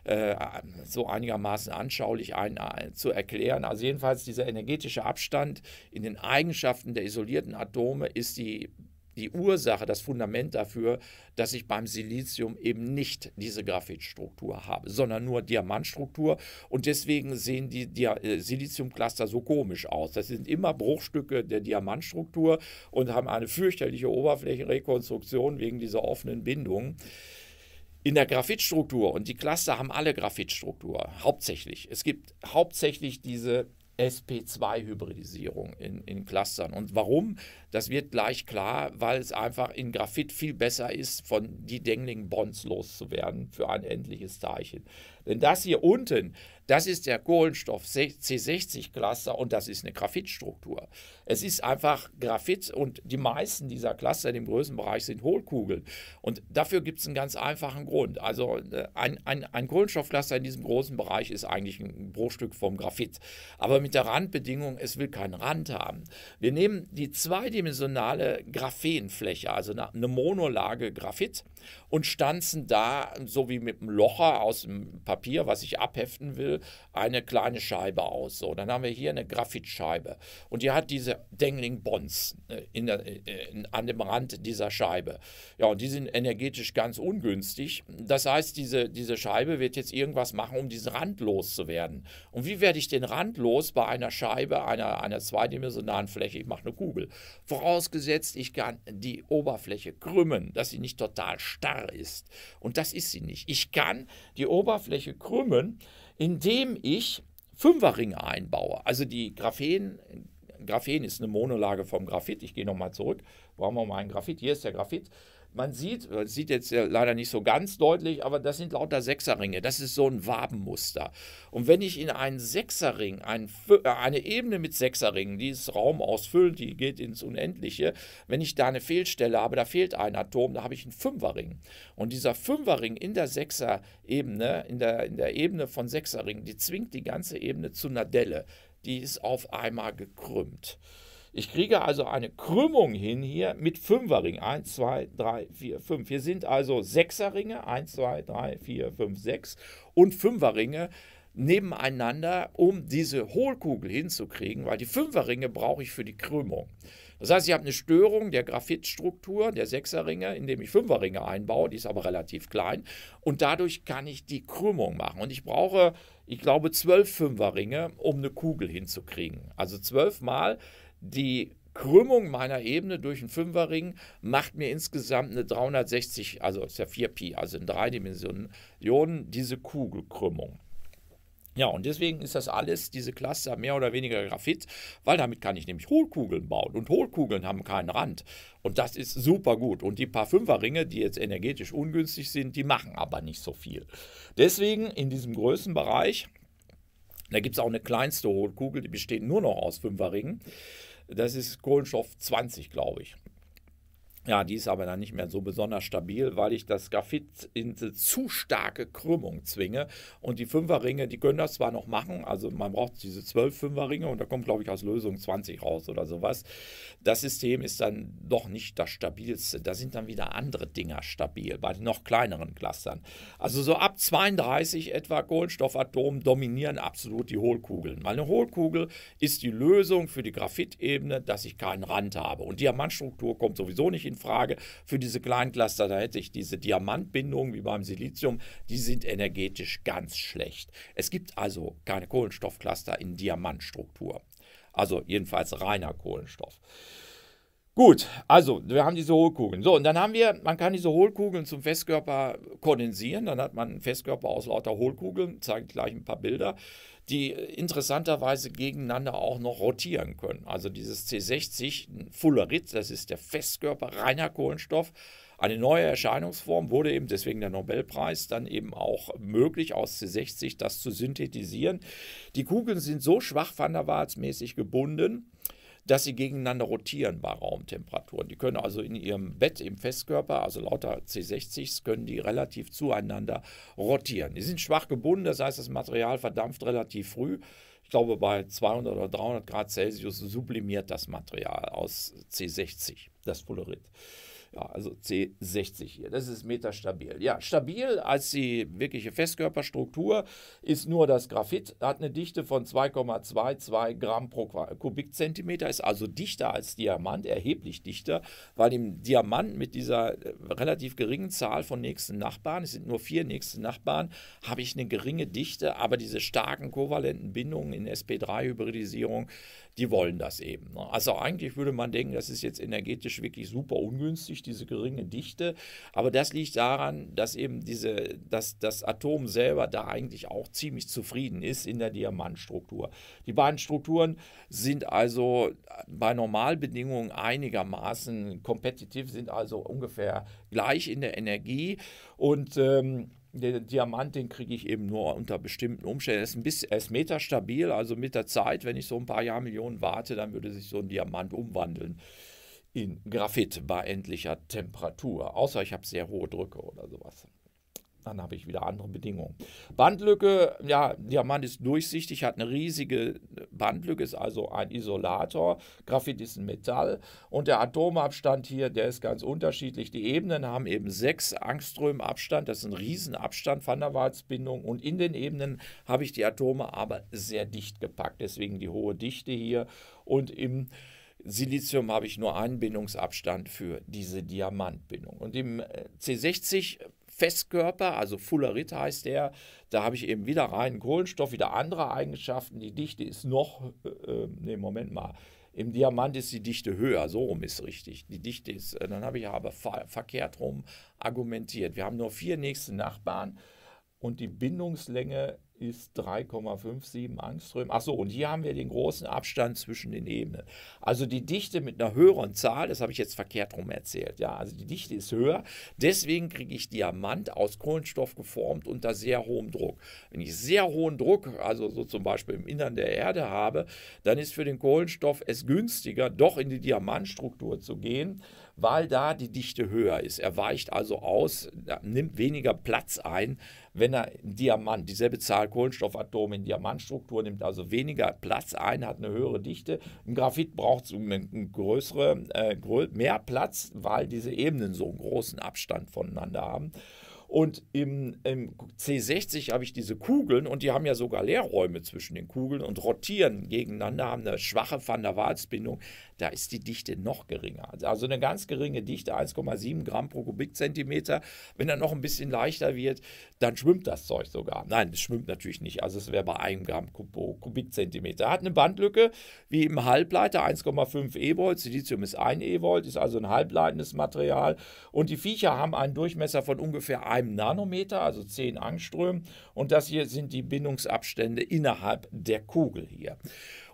äh, so einigermaßen anschaulich ein, äh, zu erklären. Also jedenfalls dieser energetische Abstand in den Eigenschaften der isolierten Atome ist die die Ursache, das Fundament dafür, dass ich beim Silizium eben nicht diese Graphitstruktur habe, sondern nur Diamantstruktur. Und deswegen sehen die Dia äh, Siliziumcluster so komisch aus. Das sind immer Bruchstücke der Diamantstruktur und haben eine fürchterliche Oberflächenrekonstruktion wegen dieser offenen Bindung in der Graphitstruktur, und die Cluster haben alle Graphitstruktur, hauptsächlich. Es gibt hauptsächlich diese SP2-Hybridisierung in, in Clustern. Und warum? Das wird gleich klar, weil es einfach in Graphit viel besser ist, von die Dengling-Bonds loszuwerden für ein endliches Teilchen. Denn das hier unten, das ist der Kohlenstoff C60-Cluster und das ist eine Graphitstruktur. Es ist einfach Graphit und die meisten dieser Cluster in dem Größenbereich sind Hohlkugeln. Und dafür gibt es einen ganz einfachen Grund. Also äh, ein, ein, ein Kohlenstoffcluster in diesem großen Bereich ist eigentlich ein Bruchstück vom Graphit. Aber mit der Randbedingung, es will keinen Rand haben. Wir nehmen die zweidimensionale Graphenfläche, also eine Monolage Graphit und stanzen da, so wie mit einem Locher aus dem Papier, was ich abheften will, eine kleine Scheibe aus. So, dann haben wir hier eine Graphitscheibe und die hat diese Dangling Bonds äh, in der, in, äh, äh, an dem Rand dieser Scheibe. Ja, und die sind energetisch ganz ungünstig. Das heißt, diese, diese Scheibe wird jetzt irgendwas machen, um diesen Rand loszuwerden. Und wie werde ich den Rand los bei einer Scheibe, einer, einer zweidimensionalen Fläche? Ich mache eine Kugel. Vorausgesetzt, ich kann die Oberfläche krümmen, dass sie nicht total starr ist. Und das ist sie nicht. Ich kann die Oberfläche krümmen, indem ich Fünferringe einbaue. Also die Graphen, Graphen ist eine Monolage vom Graphit. Ich gehe nochmal zurück. Wo haben wir einen Graphit? Hier ist der Graphit. Man sieht, man äh, sieht jetzt leider nicht so ganz deutlich, aber das sind lauter Sechserringe. Das ist so ein Wabenmuster. Und wenn ich in einen Sechserring, äh, eine Ebene mit Sechserringen, die ist Raum ausfüllt, die geht ins Unendliche, wenn ich da eine Fehlstelle habe, da fehlt ein Atom, da habe ich einen Fünferring. Und dieser Fünferring in der Sechserebene, in der, in der Ebene von Sechserringen, die zwingt die ganze Ebene zu einer Delle. Die ist auf einmal gekrümmt. Ich kriege also eine Krümmung hin hier mit Fünferringen. 1, 2, 3, 4, 5. Hier sind also Sechserringe. 1, 2, 3, 4, 5, 6 und Fünferringe nebeneinander, um diese Hohlkugel hinzukriegen, weil die Fünferringe brauche ich für die Krümmung. Das heißt, ich habe eine Störung der Graphitstruktur der Sechserringe, indem ich Fünferringe einbaue, die ist aber relativ klein und dadurch kann ich die Krümmung machen. Und ich brauche, ich glaube, zwölf Fünferringe, um eine Kugel hinzukriegen. Also zwölfmal die Krümmung meiner Ebene durch einen Fünferring macht mir insgesamt eine 360, also ist ja 4Pi, also in drei Dimensionen, diese Kugelkrümmung. Ja, und deswegen ist das alles, diese Cluster, mehr oder weniger Graphit, weil damit kann ich nämlich Hohlkugeln bauen. Und Hohlkugeln haben keinen Rand. Und das ist super gut. Und die paar Fünferringe, die jetzt energetisch ungünstig sind, die machen aber nicht so viel. Deswegen in diesem Größenbereich, da gibt es auch eine kleinste Hohlkugel, die besteht nur noch aus Fünferringen. Das ist Kohlenstoff 20, glaube ich. Ja, die ist aber dann nicht mehr so besonders stabil, weil ich das Graphit in eine zu starke Krümmung zwinge. Und die Fünferringe, die können das zwar noch machen, also man braucht diese zwölf Fünferringe und da kommt, glaube ich, aus Lösung 20 raus oder sowas. Das System ist dann doch nicht das stabilste. Da sind dann wieder andere Dinger stabil, bei den noch kleineren Clustern. Also so ab 32 etwa Kohlenstoffatomen dominieren absolut die Hohlkugeln. Meine Hohlkugel ist die Lösung für die Graphitebene, dass ich keinen Rand habe. Und Diamantstruktur kommt sowieso nicht in in Frage für diese kleinen Cluster. Da hätte ich diese Diamantbindungen wie beim Silizium, die sind energetisch ganz schlecht. Es gibt also keine Kohlenstoffcluster in Diamantstruktur. Also jedenfalls reiner Kohlenstoff. Gut, also wir haben diese Hohlkugeln. So, und dann haben wir, man kann diese Hohlkugeln zum Festkörper kondensieren. Dann hat man einen Festkörper aus lauter Hohlkugeln. Zeige Ich gleich ein paar Bilder die interessanterweise gegeneinander auch noch rotieren können. Also dieses C60 Fullerit, das ist der Festkörper reiner Kohlenstoff. Eine neue Erscheinungsform wurde eben deswegen der Nobelpreis dann eben auch möglich, aus C60 das zu synthetisieren. Die Kugeln sind so schwach Van der Waals mäßig gebunden, dass sie gegeneinander rotieren bei Raumtemperaturen. Die können also in ihrem Bett im Festkörper, also lauter C60s, können die relativ zueinander rotieren. Die sind schwach gebunden, das heißt, das Material verdampft relativ früh ich glaube, bei 200 oder 300 Grad Celsius sublimiert das Material aus C60, das Fullerit. Ja, also C60 hier, das ist metastabil. Ja, stabil als die wirkliche Festkörperstruktur ist nur das Graphit, hat eine Dichte von 2,22 Gramm pro Kubikzentimeter, ist also dichter als Diamant, erheblich dichter, weil im Diamant mit dieser äh, relativ geringen Zahl von nächsten Nachbarn, es sind nur vier nächste Nachbarn, habe ich eine geringe Dichte, aber diese starken kovalenten Bindungen in SP3-Hybridisierung die wollen das eben. Ne? Also eigentlich würde man denken, das ist jetzt energetisch wirklich super ungünstig, diese geringe Dichte. Aber das liegt daran, dass eben diese, dass das Atom selber da eigentlich auch ziemlich zufrieden ist in der Diamantstruktur. Die beiden Strukturen sind also äh, bei Normalbedingungen einigermaßen kompetitiv, sind also ungefähr gleich in der Energie und ähm, den Diamant, den kriege ich eben nur unter bestimmten Umständen. Er ist, ein bisschen, er ist metastabil, also mit der Zeit, wenn ich so ein paar Jahrmillionen warte, dann würde sich so ein Diamant umwandeln in Graphit bei endlicher Temperatur. Außer ich habe sehr hohe Drücke oder sowas dann habe ich wieder andere Bedingungen. Bandlücke, ja, Diamant ist durchsichtig, hat eine riesige äh, Bandlücke, ist also ein Isolator. Graphit ist ein Metall und der Atomabstand hier, der ist ganz unterschiedlich. Die Ebenen haben eben sechs Angström Abstand, das ist ein Riesenabstand, Van der Waals-Bindung und in den Ebenen habe ich die Atome aber sehr dicht gepackt, deswegen die hohe Dichte hier und im Silizium habe ich nur einen Bindungsabstand für diese Diamantbindung. Und im äh, C60 Festkörper, also Fullerit heißt der. Da habe ich eben wieder reinen Kohlenstoff, wieder andere Eigenschaften. Die Dichte ist noch, äh, äh, nee, Moment mal. Im Diamant ist die Dichte höher, so rum ist richtig. Die Dichte ist, äh, dann habe ich aber verkehrt rum argumentiert. Wir haben nur vier nächste Nachbarn und die Bindungslänge ist 3,57 Angström. Achso, und hier haben wir den großen Abstand zwischen den Ebenen. Also die Dichte mit einer höheren Zahl, das habe ich jetzt verkehrt rum erzählt. Ja, also die Dichte ist höher. Deswegen kriege ich Diamant aus Kohlenstoff geformt unter sehr hohem Druck. Wenn ich sehr hohen Druck, also so zum Beispiel im Innern der Erde habe, dann ist für den Kohlenstoff es günstiger, doch in die Diamantstruktur zu gehen weil da die Dichte höher ist. Er weicht also aus, nimmt weniger Platz ein, wenn er Diamant, dieselbe Zahl Kohlenstoffatome in Diamantstruktur, nimmt also weniger Platz ein, hat eine höhere Dichte. Im Graphit braucht es größere, äh, mehr Platz, weil diese Ebenen so einen großen Abstand voneinander haben. Und im, im C60 habe ich diese Kugeln und die haben ja sogar Leerräume zwischen den Kugeln und rotieren gegeneinander, haben eine schwache Van der Waals-Bindung. Da ist die Dichte noch geringer. Also eine ganz geringe Dichte, 1,7 Gramm pro Kubikzentimeter. Wenn er noch ein bisschen leichter wird, dann schwimmt das Zeug sogar. Nein, es schwimmt natürlich nicht. Also es wäre bei einem Gramm pro Kubikzentimeter. Er hat eine Bandlücke wie im Halbleiter 1,5 E-Volt. Silizium ist 1 E-Volt, ist also ein halbleitendes Material. Und die Viecher haben einen Durchmesser von ungefähr einem Nanometer, also 10 Angströmen. Und das hier sind die Bindungsabstände innerhalb der Kugel hier.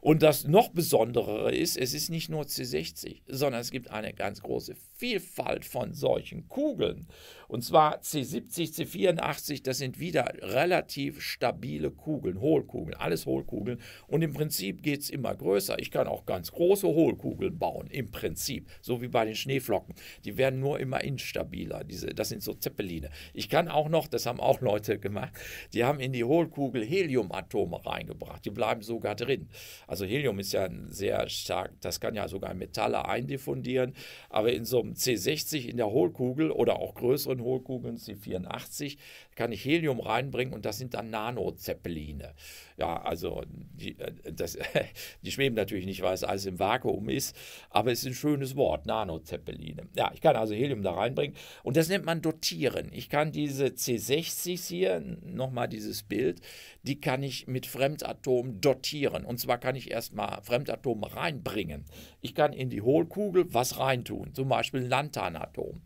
Und das noch Besonderere ist, es ist nicht nur C60, sondern es gibt eine ganz große Vielfalt von solchen Kugeln. Und zwar C70, C84, das sind wieder relativ stabile Kugeln, Hohlkugeln, alles Hohlkugeln. Und im Prinzip geht es immer größer. Ich kann auch ganz große Hohlkugeln bauen, im Prinzip, so wie bei den Schneeflocken. Die werden nur immer instabiler. Diese, das sind so Zeppeline. Ich kann auch noch, das haben auch Leute gemacht, die haben in die Hohlkugel Heliumatome reingebracht. Die bleiben sogar drin. Also Helium ist ja sehr stark, das kann ja sogar Metalle eindiffundieren, aber in so einem C60 in der Hohlkugel oder auch größeren Hohlkugeln, C84, kann ich Helium reinbringen und das sind dann Nanozeppeline. Ja, also die, äh, das, <laughs> die schweben natürlich nicht, weil es alles im Vakuum ist, aber es ist ein schönes Wort, Nanozeppeline. Ja, ich kann also Helium da reinbringen und das nennt man dotieren. Ich kann diese C60s hier, nochmal dieses Bild, die kann ich mit Fremdatomen dotieren. Und zwar kann ich erstmal Fremdatome reinbringen. Ich kann in die Hohlkugel was reintun, zum Beispiel Lantanatom.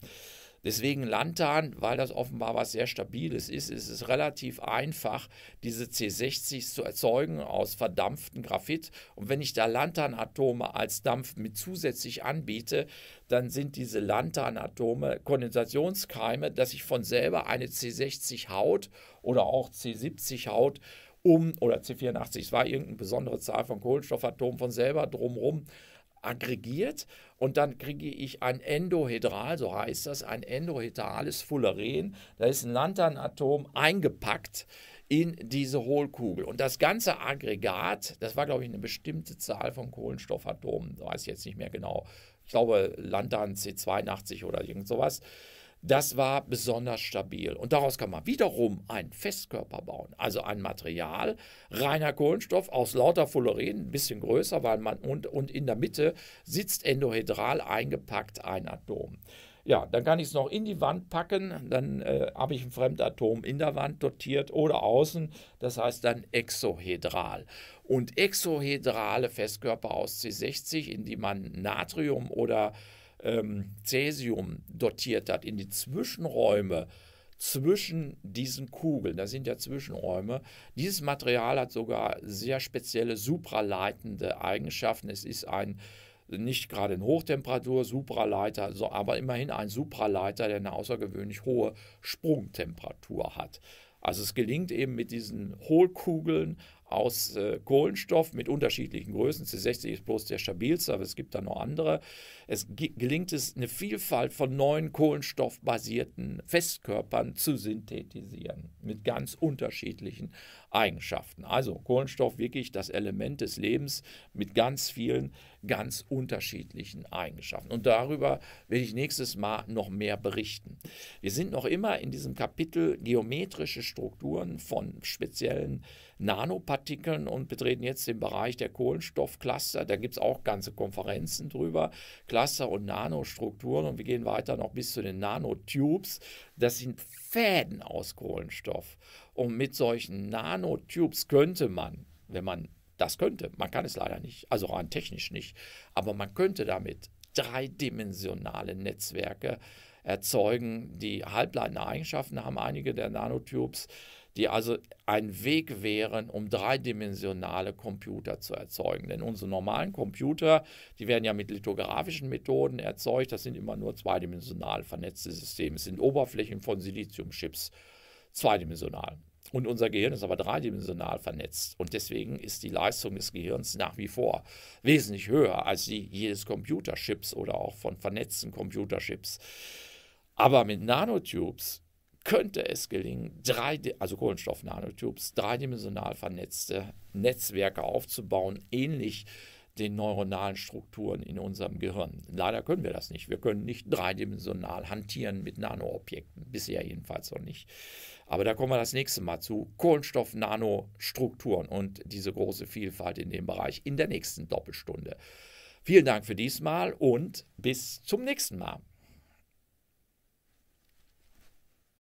Deswegen Lantan, weil das offenbar was sehr Stabiles ist, ist es relativ einfach, diese C60s zu erzeugen aus verdampftem Graphit. Und wenn ich da Lantanatome als Dampf mit zusätzlich anbiete, dann sind diese Lantanatome Kondensationskeime, dass ich von selber eine C60 Haut oder auch C70 Haut um oder C84, es war irgendeine besondere Zahl von Kohlenstoffatomen von selber drumherum aggregiert und dann kriege ich ein Endohedral, so heißt das, ein endohedrales Fulleren. Da ist ein Lanthanatom eingepackt in diese Hohlkugel. Und das ganze Aggregat, das war, glaube ich, eine bestimmte Zahl von Kohlenstoffatomen, weiß ich jetzt nicht mehr genau. Ich glaube, Lantan C82 oder irgend sowas. Äh, das war besonders stabil. Und daraus kann man wiederum einen Festkörper bauen. Also ein Material, reiner Kohlenstoff aus lauter Fullerin, ein bisschen größer, weil man und, und in der Mitte sitzt endohedral eingepackt ein Atom. Ja, dann kann ich es noch in die Wand packen, dann äh, habe ich ein Fremdatom in der Wand dotiert oder außen, das heißt dann exohedral. Und exohedrale Festkörper aus C60, in die man Natrium oder äh, ähm, Cäsium dotiert hat, in die Zwischenräume zwischen diesen Kugeln, das sind ja Zwischenräume. Dieses Material hat sogar sehr spezielle supraleitende Eigenschaften. Es ist ein nicht gerade in Hochtemperatur, Supraleiter, aber immerhin ein Supraleiter, der eine außergewöhnlich hohe Sprungtemperatur hat. Also es gelingt eben mit diesen Hohlkugeln aus äh, Kohlenstoff mit unterschiedlichen Größen. C60 ist bloß der stabilste, aber es gibt da noch andere. Es gelingt es, eine Vielfalt von neuen kohlenstoffbasierten Festkörpern zu synthetisieren mit ganz unterschiedlichen Eigenschaften. Also Kohlenstoff wirklich das Element des Lebens mit ganz vielen ganz unterschiedlichen Eigenschaften. Und darüber will ich nächstes Mal noch mehr berichten. Wir sind noch immer in diesem Kapitel geometrische Strukturen von speziellen Nanopartikeln und betreten jetzt den Bereich der Kohlenstoffcluster. Da gibt es auch ganze Konferenzen drüber. Cluster und Nanostrukturen und wir gehen weiter noch bis zu den Nanotubes. Das sind Fäden aus Kohlenstoff. Und mit solchen Nanotubes könnte man, wenn man das könnte, man kann es leider nicht, also rein technisch nicht, aber man könnte damit dreidimensionale Netzwerke erzeugen, die halbleitende Eigenschaften haben, einige der Nanotubes die also ein Weg wären, um dreidimensionale Computer zu erzeugen. Denn unsere normalen Computer, die werden ja mit lithografischen Methoden erzeugt, das sind immer nur zweidimensional vernetzte Systeme, es sind Oberflächen von Siliziumchips, zweidimensional. Und unser Gehirn ist aber dreidimensional vernetzt. Und deswegen ist die Leistung des Gehirns nach wie vor wesentlich höher als die jedes Computerships oder auch von vernetzten Computerships. Aber mit Nanotubes könnte es gelingen, drei, also Kohlenstoff-Nanotubes, dreidimensional vernetzte Netzwerke aufzubauen, ähnlich den neuronalen Strukturen in unserem Gehirn. Leider können wir das nicht. Wir können nicht dreidimensional hantieren mit Nanoobjekten. Bisher jedenfalls noch nicht. Aber da kommen wir das nächste Mal zu Kohlenstoff-Nanostrukturen und diese große Vielfalt in dem Bereich in der nächsten Doppelstunde. Vielen Dank für diesmal und bis zum nächsten Mal.